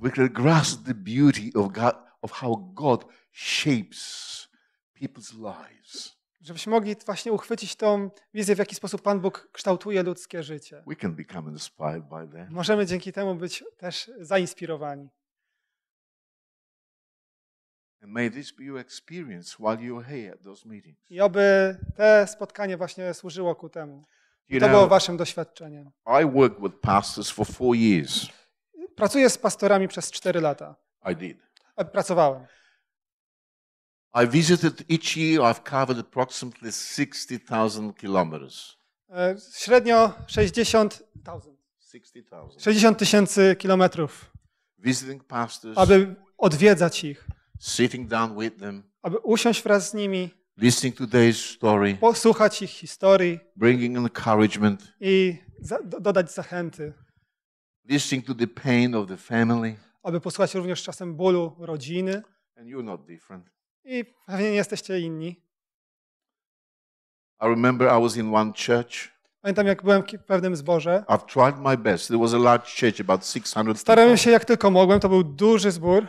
we can grasp the beauty of, God, of how God shapes people's lives. Żebyśmy mogli właśnie uchwycić tą wizję, w jaki sposób Pan Bóg kształtuje ludzkie życie. We can become inspired by that. Możemy dzięki temu być też zainspirowani. And may this be your experience while you're here at those meetings. I aby te spotkanie właśnie służyło ku temu. You to know, było waszym doświadczeniem. I worked with pastors for four years. Pracuję z pastorami przez 4 lata. I did. E, pracowałem. I visited each year I've covered approximately 60,000 kilometers. E, średnio 60 60 tysięcy kilometrów. Visiting pastors. Aby odwiedzać ich. Sitting down with them. Aby usiąść wraz z nimi. Listening to their story. Posłuchać ich historii. Bringing encouragement. I dodać zachęty listening to the pain of the family. Aby posłuchać również czasem bólu rodziny. And you're not different. I pewnie nie jesteście inni. I remember I was in one church. Pamiętam, jak byłem w pewnym zborze. I've tried my best. There was a large church, about 600 Starałem się jak tylko mogłem. To był duży zbór.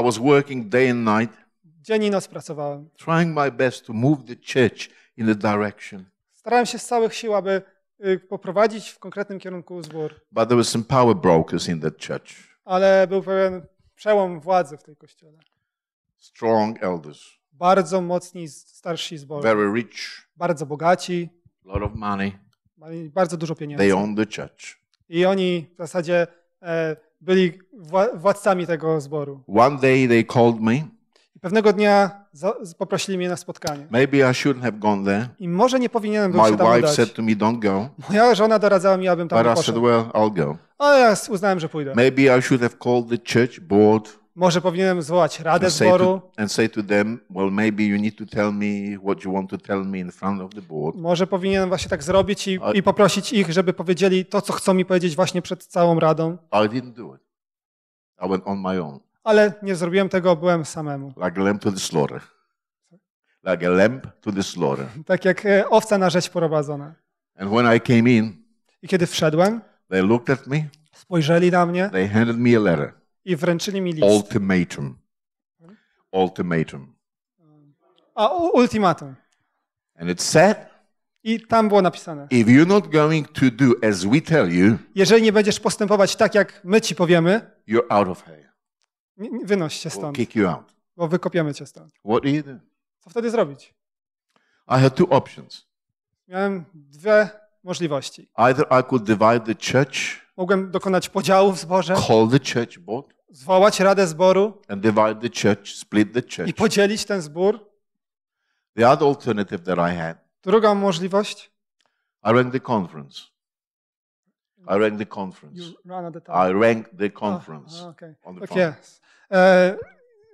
I was working day and night. Dzień i noc pracowałem. Trying my best to move the church in the direction. Starałem się z całych sił, aby Y, poprowadzić w konkretnym kierunku zbór. But there was some power brokers in that church. Ale był pewien przełom władzy w tej kościele. Strong elders. Bardzo mocni starsi zboru, Very rich. Bardzo bogaci. A lot of money. Mieli bardzo dużo pieniędzy. They owned the church. I oni w zasadzie e, byli władcami tego zboru. One day they called me. Pewnego dnia poprosili mnie na spotkanie. Maybe I shouldn't have gone there. I może nie powinienem był My się tam wife udać. said to me, don't go. Moja żona doradzała mi, abym tam But nie I said, well, I'll go. Ale ja uznałem, że pójdę. Maybe I should have called the church board Może powinienem zwołać radę zboru. to, and say to them, well, maybe you need to tell me what you want to tell me in front of the board. Może powinienem właśnie tak zrobić i, i poprosić ich, żeby powiedzieli to, co chcą mi powiedzieć właśnie przed całą radą. I didn't do it. I went on my own ale nie zrobiłem tego, byłem samemu. Like a lamb to the slaughter. Like a lamb to the slaughter. Tak jak e, owca na rzeź porobazona. And when I came in, I kiedy wszedłem, they looked at me, spojrzeli na mnie they handed me a letter, i wręczyli mi list. Ultimatum. Ultimatum. A ultimatum. And it said, i tam było napisane. If you're not going to do as we tell you, jeżeli nie będziesz postępować tak jak my ci powiemy, you're out of here wynoś się stąd. kick you out. Bo wykopiemy cię stąd. What do you do? Co wtedy zrobić? I had two options. Miałem dwie możliwości. Either I could divide the church. Mogłem dokonać podziału w zborze. Call the church board. Zwołać radę zboru. And divide the church, split the church. I podzielić ten zbór. The other alternative that I had. Druga możliwość. I rang the conference. Mm. I rang the conference. You ran at the time. I rang the oh, conference. Ah, okay. On the okay. Yes. E,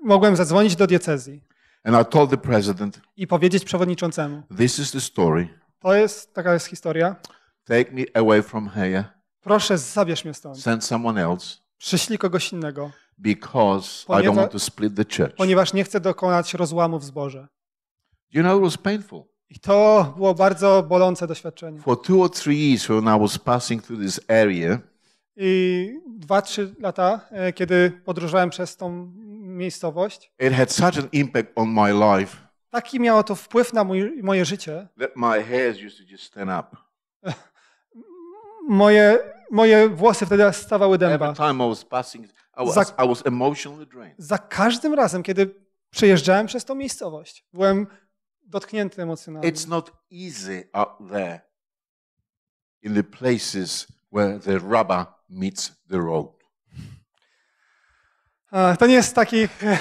mogłem zadzwonić do diecezji. And I told the president. I powiedzieć przewodniczącemu. This is the story. To jest taka jest historia. Take me away from here. Proszę zabierz mnie stąd. Send someone else. Przyślij kogoś innego. Because ponieważ, I don't want to split the church. Ponieważ nie chcę dokonać rozłamu w zborze. You know it was painful. I to było bardzo bolące doświadczenie. For two or three years when I was passing through this area, i dwa, trzy lata, e, kiedy podróżowałem przez tą miejscowość, it had such an impact on my life. Taki miało to wpływ na mój, moje życie. That my hairs used to just stand up. moje, moje włosy wtedy stawały dęba. Every time I was passing, I was, za, I was emotionally drained. Za każdym razem, kiedy przejeżdżałem przez tą miejscowość, byłem dotknięty emocjonalnie. It's not easy up there in the places where the rubber meets the road. E, to nie jest taki.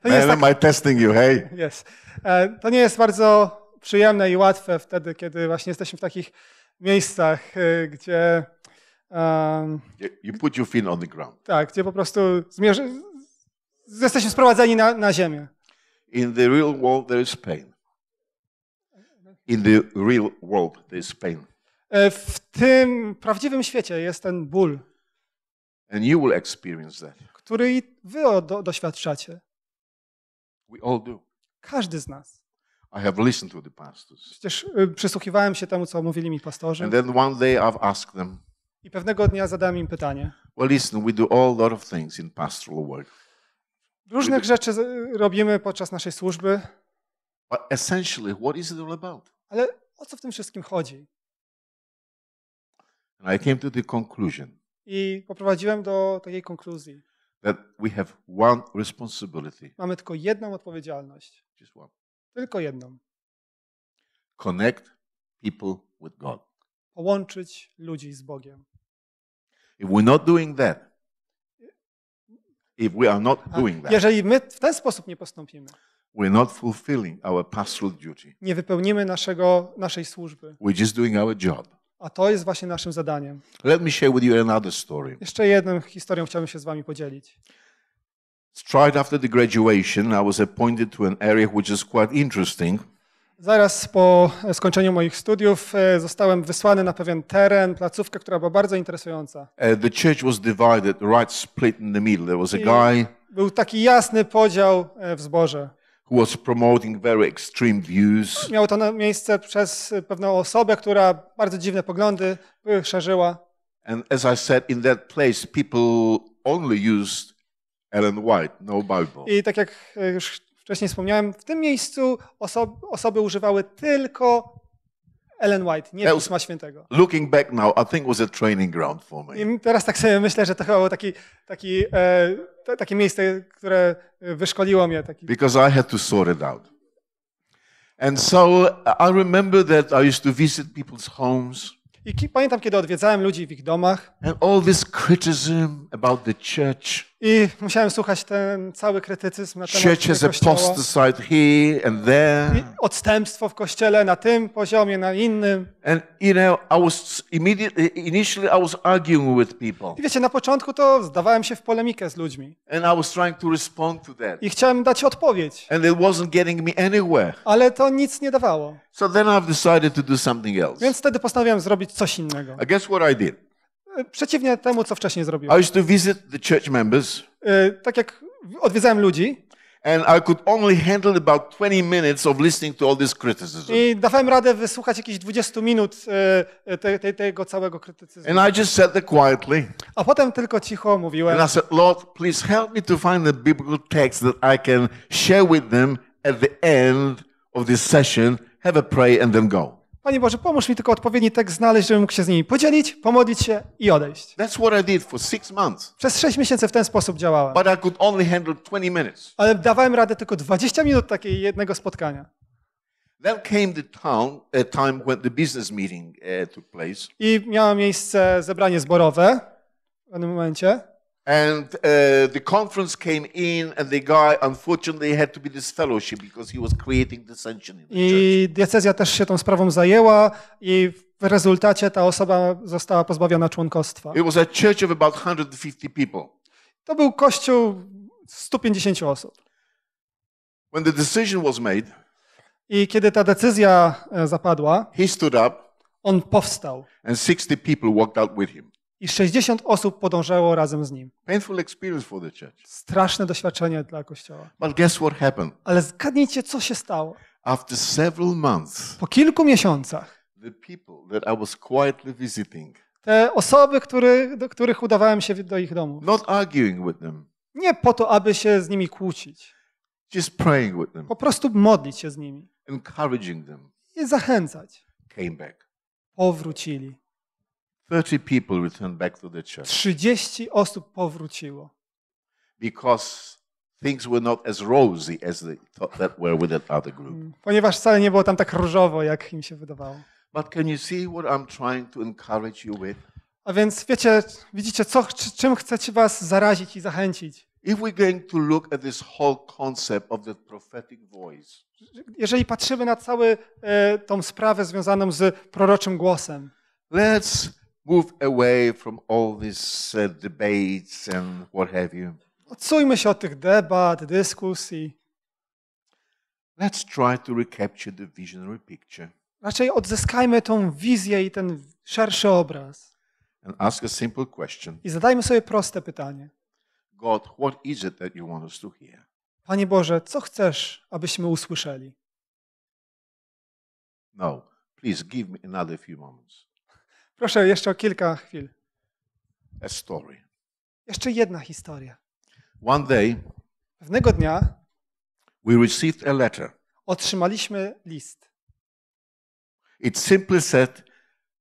To nie jest taki, I testing you, hey? Yes. E, to nie jest bardzo przyjemne i łatwe wtedy, kiedy właśnie jesteśmy w takich miejscach, e, gdzie. Um, you put your feet on the ground. Tak, gdzie po prostu zmierzy, jesteśmy sprowadzeni na, na ziemię. In the real world there is pain. In the real world there is pain. E, w tym prawdziwym świecie jest ten ból. And you will experience that. Który wy do, doświadczacie. We all do. Każdy z nas. I have listened to the pastors. Przecież y, przysłuchiwałem się temu, co mówili mi pastorzy. And then one day I've asked them. I pewnego dnia zadałem im pytanie. Well, listen, we do all lot of things in pastoral work. Różnych rzeczy robimy podczas naszej służby. But essentially, what is it all about? Ale o co w tym wszystkim chodzi? And I came to the conclusion I poprowadziłem do takiej konkluzji. that we have one responsibility, Mamy tylko jedną odpowiedzialność. just one. Tylko jedną. Connect people with God. Połączyć ludzi z Bogiem. If we're not doing that, if we are not doing that, Jeżeli my w ten sposób nie postąpimy, nie wypełnimy naszego, naszej służby. We're just doing our job. A to jest właśnie naszym zadaniem. Let me share with you another story. Jeszcze jedną historią chciałbym się z wami podzielić. Straight after the graduation, I was appointed to an area which is quite interesting. Zaraz po e, skończeniu moich studiów e, zostałem wysłany na pewien teren, placówkę, która była bardzo interesująca. E, the church was divided, right split in the middle. There was a guy. Był taki jasny podział w zborze was promoting very extreme views. Miało to miejsce przez pewną osobę, która bardzo dziwne poglądy szerzyła. And as I said, in that place people only used Ellen White, no Bible. I tak jak e, już wcześniej wspomniałem, w tym miejscu oso osoby używały tylko Ellen White, nie was, Pisma Świętego. Looking back now, I think was a training ground for me. I teraz tak sobie myślę, że to chyba był taki, taki e, to takie miejsce, które y, wyszkoliło mnie. Taki... Because I had to sort it out. And so I remember that I used to visit people's homes. I pamiętam, kiedy odwiedzałem ludzi w ich domach. And all this criticism about the church. I musiałem słuchać ten cały krytycyzm na temat Churches apostasized here and there. I odstępstwo w kościele na tym poziomie, na innym. And you know, I was immediately, initially I was arguing with people. I wiecie, na początku to zdawałem się w polemikę z ludźmi. And I was trying to respond to that. I chciałem dać odpowiedź. And it wasn't getting me anywhere. Ale to nic nie dawało. So then I've decided to do something else. Więc wtedy postanowiłem zrobić coś innego. I guess what I did. Przeciwnie temu, co wcześniej zrobiłem. I used to visit the church members. E, tak jak odwiedzałem ludzi. And I could only handle about 20 minutes of listening to all this criticism. I dawałem radę wysłuchać jakieś 20 minut e, e, te, te, tego całego krytycyzmu. And I just sat there quietly. A potem tylko cicho mówiłem. And I said, Lord, please help me to find the biblical text that I can share with them at the end of this session. Have a prayer and then go. Panie Boże, pomóż mi tylko odpowiedni tekst znaleźć, żebym mógł się z nimi podzielić, pomodlić się i odejść. That's what I did for six months. Przez sześć miesięcy w ten sposób działałem. But I could only handle 20 minutes. Ale dawałem radę tylko 20 minut takiego jednego spotkania. Then came the town, a time when the business meeting uh, took place. I miało miejsce zebranie zborowe w tym momencie. And uh, the conference came in, and the guy unfortunately had to be disfellowship because he was creating dissension in the I diecezja też się tą sprawą zajęła i w rezultacie ta osoba została pozbawiona członkostwa. It was a church of about 150 people. To był kościół 150 osób. When the decision was made, I kiedy ta decyzja e, zapadła, he stood up, on powstał. And 60 people walked out with him. I 60 osób podążało razem z nim. Straszne doświadczenie dla kościoła. But guess what happened? Ale zgadnijcie, co się stało. After several months, po kilku miesiącach, the people that I was quietly visiting, te osoby, który, do których udawałem się do ich domu, not arguing with them, nie po to, aby się z nimi kłócić, just praying with them, po prostu modlić się z nimi, encouraging them, i zachęcać, came back. powrócili. 30 people returned back to the church. 30 osób powróciło. Because things were not as rosy as they thought that were with that other group. Mm, ponieważ wcale nie było tam tak różowo, jak im się wydawało. But can you see what I'm trying to encourage you with? A więc wiecie, widzicie, co, czym chcę was zarazić i zachęcić. If we're going to look at this whole concept of the prophetic voice. Jeżeli patrzymy na cały e, tą sprawę związaną z proroczym głosem. Let's move away from all these uh, debates and what have you. Odsuńmy się od tych debat, dyskusji. Let's try to recapture the visionary picture Raczej odzyskajmy tą wizję i ten szerszy obraz. and ask a simple question. I zadajmy sobie proste pytanie. God, what is it that you want us to hear? Panie Boże, co chcesz, abyśmy usłyszeli? Now, please give me another few moments. Proszę jeszcze o kilka chwil. A story. Jeszcze jedna historia. One day, pewnego dnia, we received a letter. Otrzymaliśmy list. It simply said,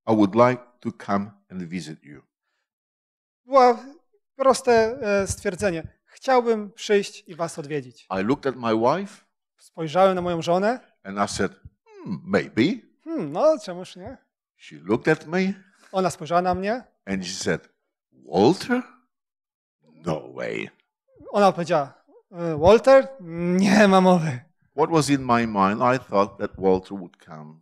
I would like to come and visit you. Było proste e, stwierdzenie. Chciałbym przyjść i was odwiedzić. I looked at my wife. Spojrzałem na moją żonę. And I said, hmm, maybe. Hmm, no, czemuż nie? She looked at me. Ona spojrzała na mnie. And she said, Walter? No way. Ona powiedziała, e, Walter? Nie ma mowy. What was in my mind, I thought that Walter would come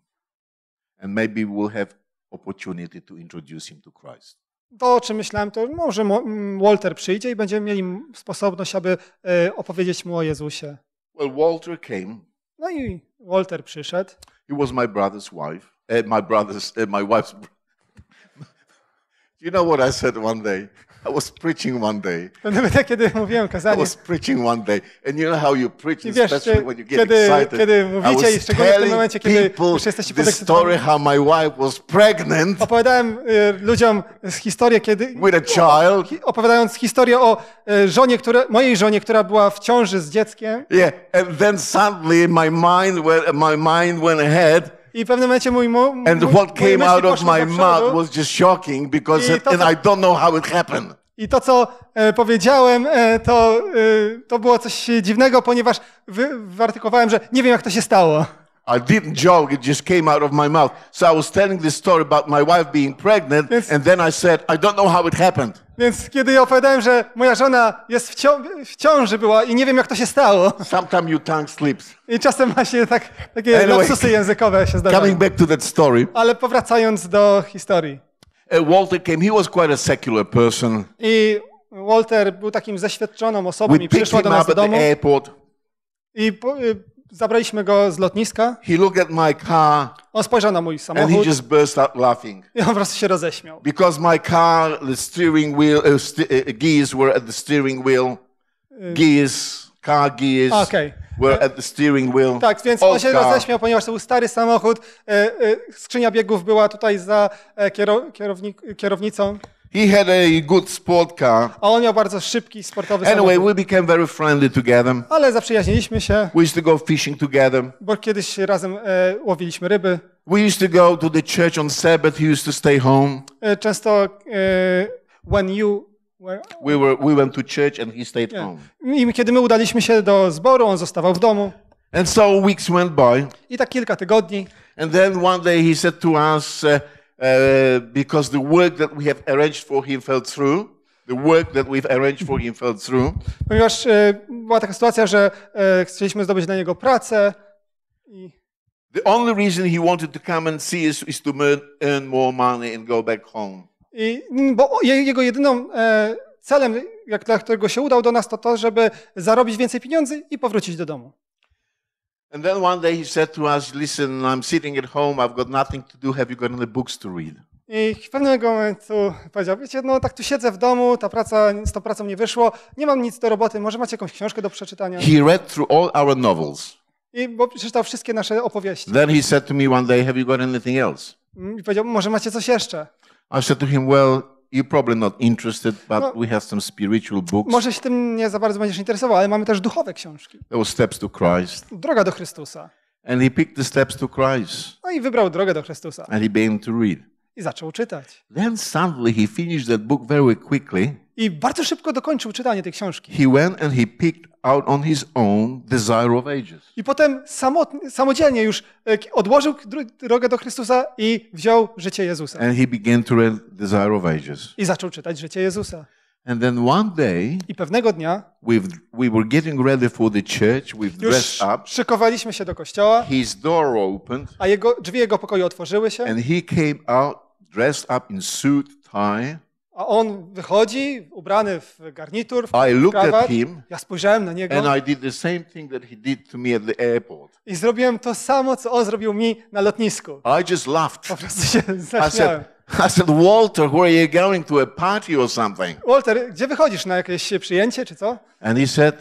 and maybe we'll have opportunity to introduce him to Christ. To, o czym myślałem, to może mm, Walter przyjdzie i będziemy mieli sposobność, aby e, opowiedzieć mu o Jezusie. Well, Walter came. No i Walter przyszedł. He was my brother's wife, eh, my brother's, eh, my wife's brother. You know what I said one day? I was preaching one day. Pamiętam, no, no, no, kiedy mówiłem kazanie. I was preaching one day. And you know how you preach, wiesz, especially when you get kiedy, excited. Kiedy mówicie i was telling tym momencie, kiedy już jesteście podekscytowani. how my wife was pregnant. Opowiadałem y, ludziom historię, kiedy... With a child. Opowiadając historię o y, żonie, które, mojej żonie, która była w ciąży z dzieckiem. Yeah, and then suddenly my mind went, my mind went ahead. I w pewnym momencie mój mój, And mój, what came out of my mouth was just shocking because I to, and I don't know how it happened. I to, co e, powiedziałem, e, to, e, to było coś dziwnego, ponieważ wy, wyartykowałem, że nie wiem, jak to się stało. I didn't joke, it just came out of my mouth. So I was telling this story about my wife being pregnant, Więc... and then I said, I don't know how it happened. Więc kiedy ja opowiadałem, że moja żona jest w, cią w, ciąży była i nie wiem, jak to się stało. Sometimes your tongue slips. I czasem właśnie tak, takie anyway, lapsusy językowe się zdarzają. Coming back to that story. Ale powracając do historii. Uh, Walter came, he was quite a secular person. I Walter był takim zaświadczoną osobą We i przyszła do nas do domu. I po, y, Zabraliśmy go z lotniska. He looked at my car. On spojrzał na mój samochód. And he just burst out laughing. I on po prostu się roześmiał. Because my car, the steering wheel, uh, st uh, gears were at the steering wheel. Y- gears, car gears. Ah, okay. Were y- at the steering wheel. Tak, więc on się roześmiał, ponieważ to był stary samochód. Y, skrzynia biegów była tutaj za e, kierow kierownicą. He had a good sport car. A on miał bardzo szybki sportowy samochód. anyway, we became very friendly together. Ale zaprzyjaźniliśmy się. We used to go fishing together. Bo kiedyś razem e, łowiliśmy ryby. We used to go to the church on Sabbath. He used to stay home. E, często e, when you were... we were we went to church and he stayed yeah. home. I kiedy my udaliśmy się do zboru, on zostawał w domu. And so weeks went by. I tak kilka tygodni. And then one day he said to us. Uh, uh, because the work that we have arranged for him fell through. The work that we've arranged for him fell through. Ponieważ e, była taka sytuacja, że e, chcieliśmy zdobyć na niego pracę. I... The only reason he wanted to come and see us is to earn more money and go back home. I, bo jego jedyną e, celem, jak dla którego się udał do nas, to to, żeby zarobić więcej pieniędzy i powrócić do domu. And then one day he said to us, Listen, I'm sitting at home, I've got nothing to do, have you got any books to read? I w pewnym momencie powiedział, wiecie, no tak tu siedzę w domu, ta praca, z tą pracą nie wyszło, nie mam nic do roboty, może macie jakąś książkę do przeczytania? He read through all our novels. I bo przeczytał wszystkie nasze opowieści. Then he said to me one day, have you got anything else? I powiedział, może macie coś jeszcze? I said to him, well, może się tym nie za bardzo będziesz interesował, ale mamy też duchowe książki. There was Steps to Christ. Droga do Chrystusa. And he picked the steps to Christ. No i wybrał drogę do Chrystusa. And he began to read. I zaczął czytać. Then suddenly he finished that book very quickly. I bardzo szybko dokończył czytanie tej książki. He went and he picked out on his own desire of ages. I potem samotnie, samodzielnie już e, odłożył drogę do Chrystusa i wziął życie Jezusa. And he began to read desire of ages. I zaczął czytać życie Jezusa. And then one day, I pewnego dnia, we were getting ready for the church, we've już dressed up. Szykowaliśmy się do kościoła. His door opened. A jego drzwi jego pokoju otworzyły się. And he came out dressed up in suit, tie. A on wychodzi ubrany w garnitur, w I looked krawat. at him Ja spojrzałem na niego and I did the same thing that he did to me at the airport. i zrobiłem to samo, co on zrobił mi na lotnisku. I just laughed. Po prostu się I said, I said, Walter, where are you going to a party or something? Walter, gdzie wychodzisz? Na jakieś przyjęcie czy co? And he said,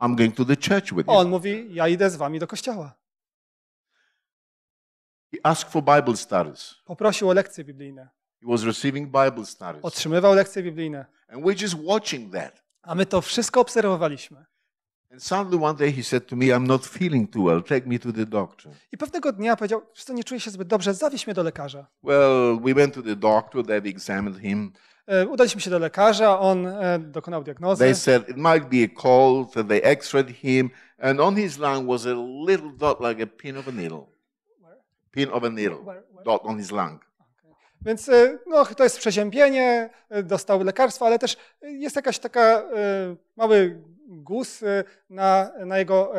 I'm going to the church with you. On mówi, ja idę z wami do kościoła. He asked for Bible studies. Poprosił o lekcje biblijne. Otrzymywał lekcje biblijne. A my to wszystko obserwowaliśmy. I pewnego dnia powiedział, że nie czuję się zbyt dobrze, zawieź mnie do lekarza. we went e, Udaliśmy się do lekarza, on e, dokonał diagnozy. They said it might be a cold, so they x-rayed him and on his lung was a little dot like a pin of a needle. Pin of a needle. Dot on his lung. Więc e, no, to jest przeziębienie, e, dostał lekarstwo, ale też e, jest jakaś taka mały guz na, na jego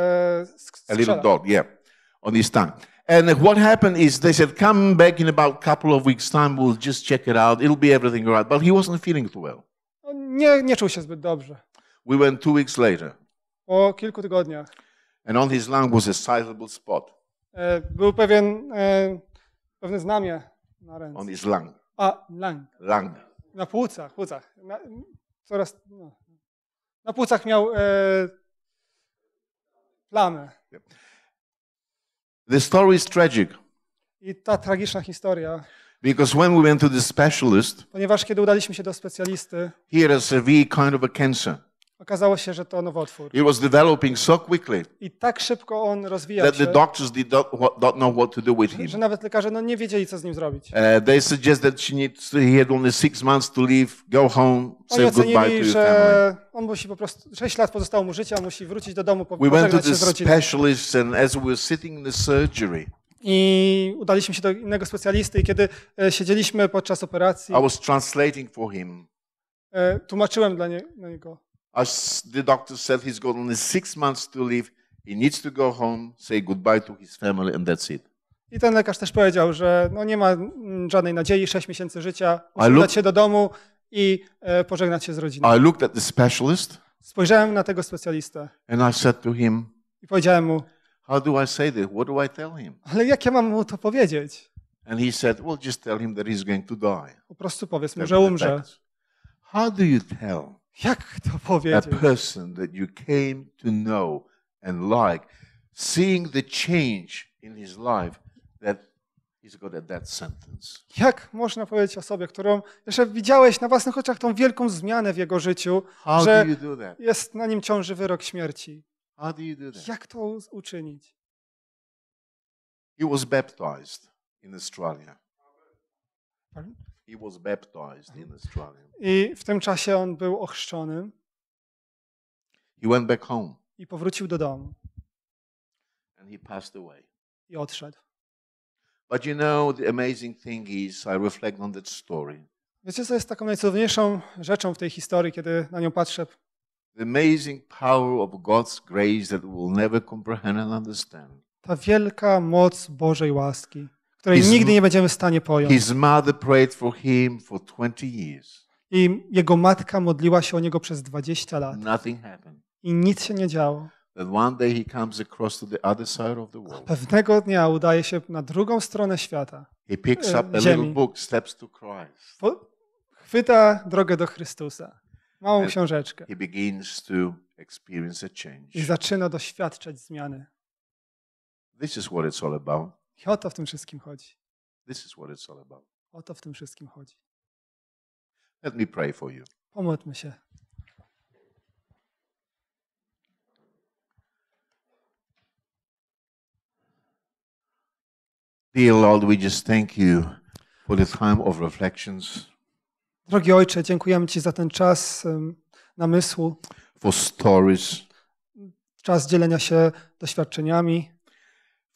skrzela. A little dot, yeah, on his tongue. And what happened is they said, come back in about a couple of weeks' time, we'll just check it out, it'll be everything right. But he wasn't feeling too well. Nie, nie czuł się zbyt dobrze. We went two weeks later. Po kilku tygodniach. And on his lung was a sizable spot. Był pewien, pewne znamie. Na ręce. On jest lang. A, lang. Lang. Na płucach, płucach. Na, coraz, no. na płucach miał e, plamę. The story is tragic. I ta tragiczna historia. Because when we went to the specialist, ponieważ kiedy udaliśmy się do specjalisty, he had a severe kind of a cancer Okazało się, że to nowotwór. It was developing so quickly. I tak szybko on rozwijał that się. The doctors did not, not know what to do with him. Że nawet lekarze no, nie wiedzieli co z nim zrobić. Uh, they suggest that she needs to, he had only six months to live, go home, say goodbye to your że family. on musi po prostu 6 lat pozostało mu życia, musi wrócić do domu, we went to the specialists and as we were sitting in the surgery. I udaliśmy się do innego specjalisty i kiedy e, siedzieliśmy podczas operacji. I was translating for him. E, tłumaczyłem dla niego. As the doctor said, he's got only six months to live. He needs to go home, say goodbye to his family, and that's it. I ten lekarz też powiedział, że no nie ma mm, żadnej nadziei, sześć miesięcy życia, musi udać się do domu i e, pożegnać się z rodziną. I looked at the specialist. Spojrzałem na tego specjalistę. And I said to him. I powiedziałem mu. How do I say this? What do I tell him? Ale jak ja mam mu to powiedzieć? And he said, well, just tell him that he's going to die. Po prostu powiedz mu, że umrze. How do you tell? Jak to powiedzieć? a person that you came to know and like, seeing the change in his life that he's got at that sentence. Jak można powiedzieć osobie, którą jeszcze widziałeś na własnych oczach tą wielką zmianę w jego życiu, How że do do jest na nim ciąży wyrok śmierci? How do you do that? Jak to uczynić? He was baptized in Australia. Pardon? I w tym czasie on był ochrzczony. I powrócił do domu. I odszedł. But you know the amazing thing is I reflect on that story. Wiecie, co jest taką najcudowniejszą rzeczą w tej historii, kiedy na nią patrzę? The amazing power of God's grace that we will never comprehend and understand. Ta wielka moc Bożej łaski której nigdy nie będziemy w stanie pojąć. His mother prayed for him for 20 years. I jego matka modliła się o niego przez 20 lat. Nothing happened. I nic się nie działo. A pewnego dnia udaje się na drugą stronę świata. He picks e, up a little book, Steps to Christ. Chwyta drogę do Chrystusa. Małą książeczkę. He begins to experience a change. I zaczyna doświadczać zmiany. This is what it's all about. I o to w tym wszystkim chodzi. This is what it's all about. O to w tym wszystkim chodzi. Let me pray for you. Pomódlmy się. Dear Lord, we just thank you for the time of reflections. Drogi Ojcze, dziękujemy Ci za ten czas um, namysłu. For stories. Czas dzielenia się doświadczeniami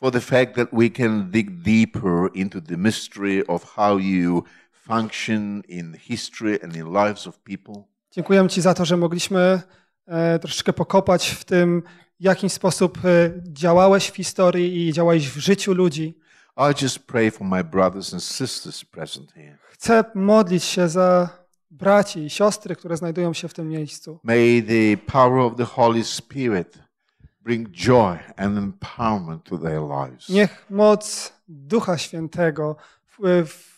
for the fact that we can dig deeper into the mystery of how you function in history and in lives of people. Dziękuję Ci za to, że mogliśmy e, troszeczkę pokopać w tym, w jaki sposób e, działałeś w historii i działałeś w życiu ludzi. I just pray for my brothers and sisters present here. Chcę modlić się za braci i siostry, które znajdują się w tym miejscu. May the power of the Holy Spirit bring joy and empowerment to their lives. Niech moc Ducha Świętego wpływ,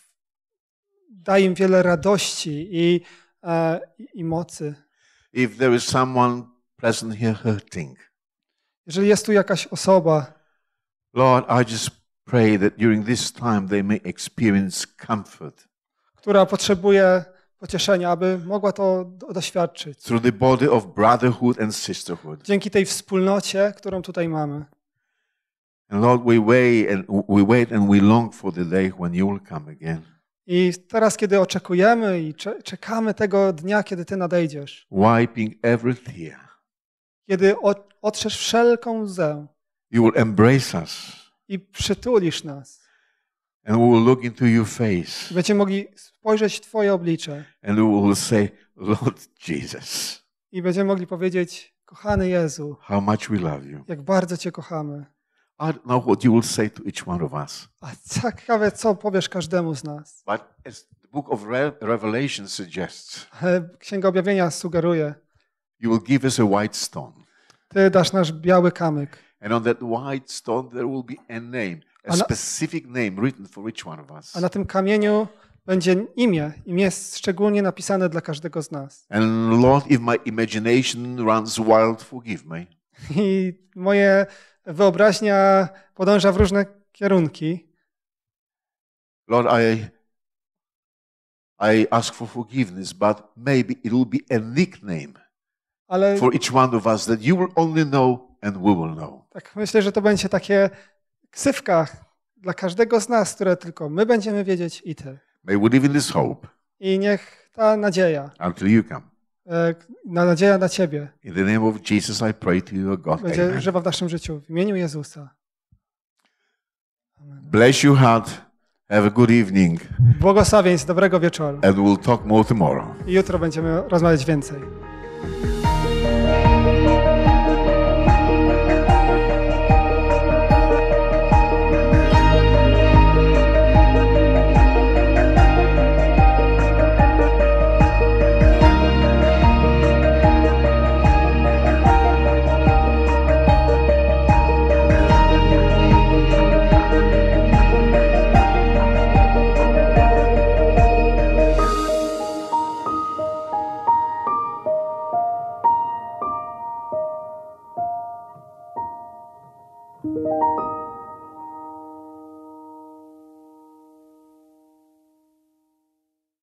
da im wiele radości i, e, i mocy. If there is someone present here hurting, jeżeli jest tu jakaś osoba, Lord, I just pray that during this time they may experience comfort. która potrzebuje pocieszenia, aby mogła to doświadczyć. Through the body of brotherhood and sisterhood. Dzięki tej wspólnocie, którą tutaj mamy. I teraz, kiedy oczekujemy i czekamy tego dnia, kiedy Ty nadejdziesz. Wiping every tear. Kiedy otrzesz wszelką łzę. You will embrace us. I przytulisz nas. And we will look into your face. Będziemy mogli spojrzeć w Twoje oblicze. And we will say, Lord Jesus. I będziemy mogli powiedzieć, kochany Jezu. How much we love you. Jak bardzo Cię kochamy. A tak ciekawe, co powiesz każdemu z nas. But as the book of Revelation suggests. Księga Objawienia sugeruje. You will give us a white stone. Ty dasz nasz biały kamyk. And on that white stone there will be a name. A, na, specific name written for each one of us. a na tym kamieniu będzie imię. Imię jest szczególnie napisane dla każdego z nas. And Lord, if my imagination runs wild, forgive me. I moje wyobraźnia podąża w różne kierunki. Lord, I I ask for forgiveness, but maybe it will be a nickname Ale for each one of us that you will only know and we will know. tak myślę, że to będzie takie ksywkach dla każdego z nas, które tylko my będziemy wiedzieć i ty. May we live in this hope. I niech ta nadzieja. Until you come. E, na nadzieja na ciebie. In the name of Jesus I pray to you, God. Będzie żywa w naszym życiu w imieniu Jezusa. Amen. Bless you heart. Have a good evening. Błogosławieństw, dobrego wieczoru. And we'll talk more tomorrow. I jutro będziemy rozmawiać więcej.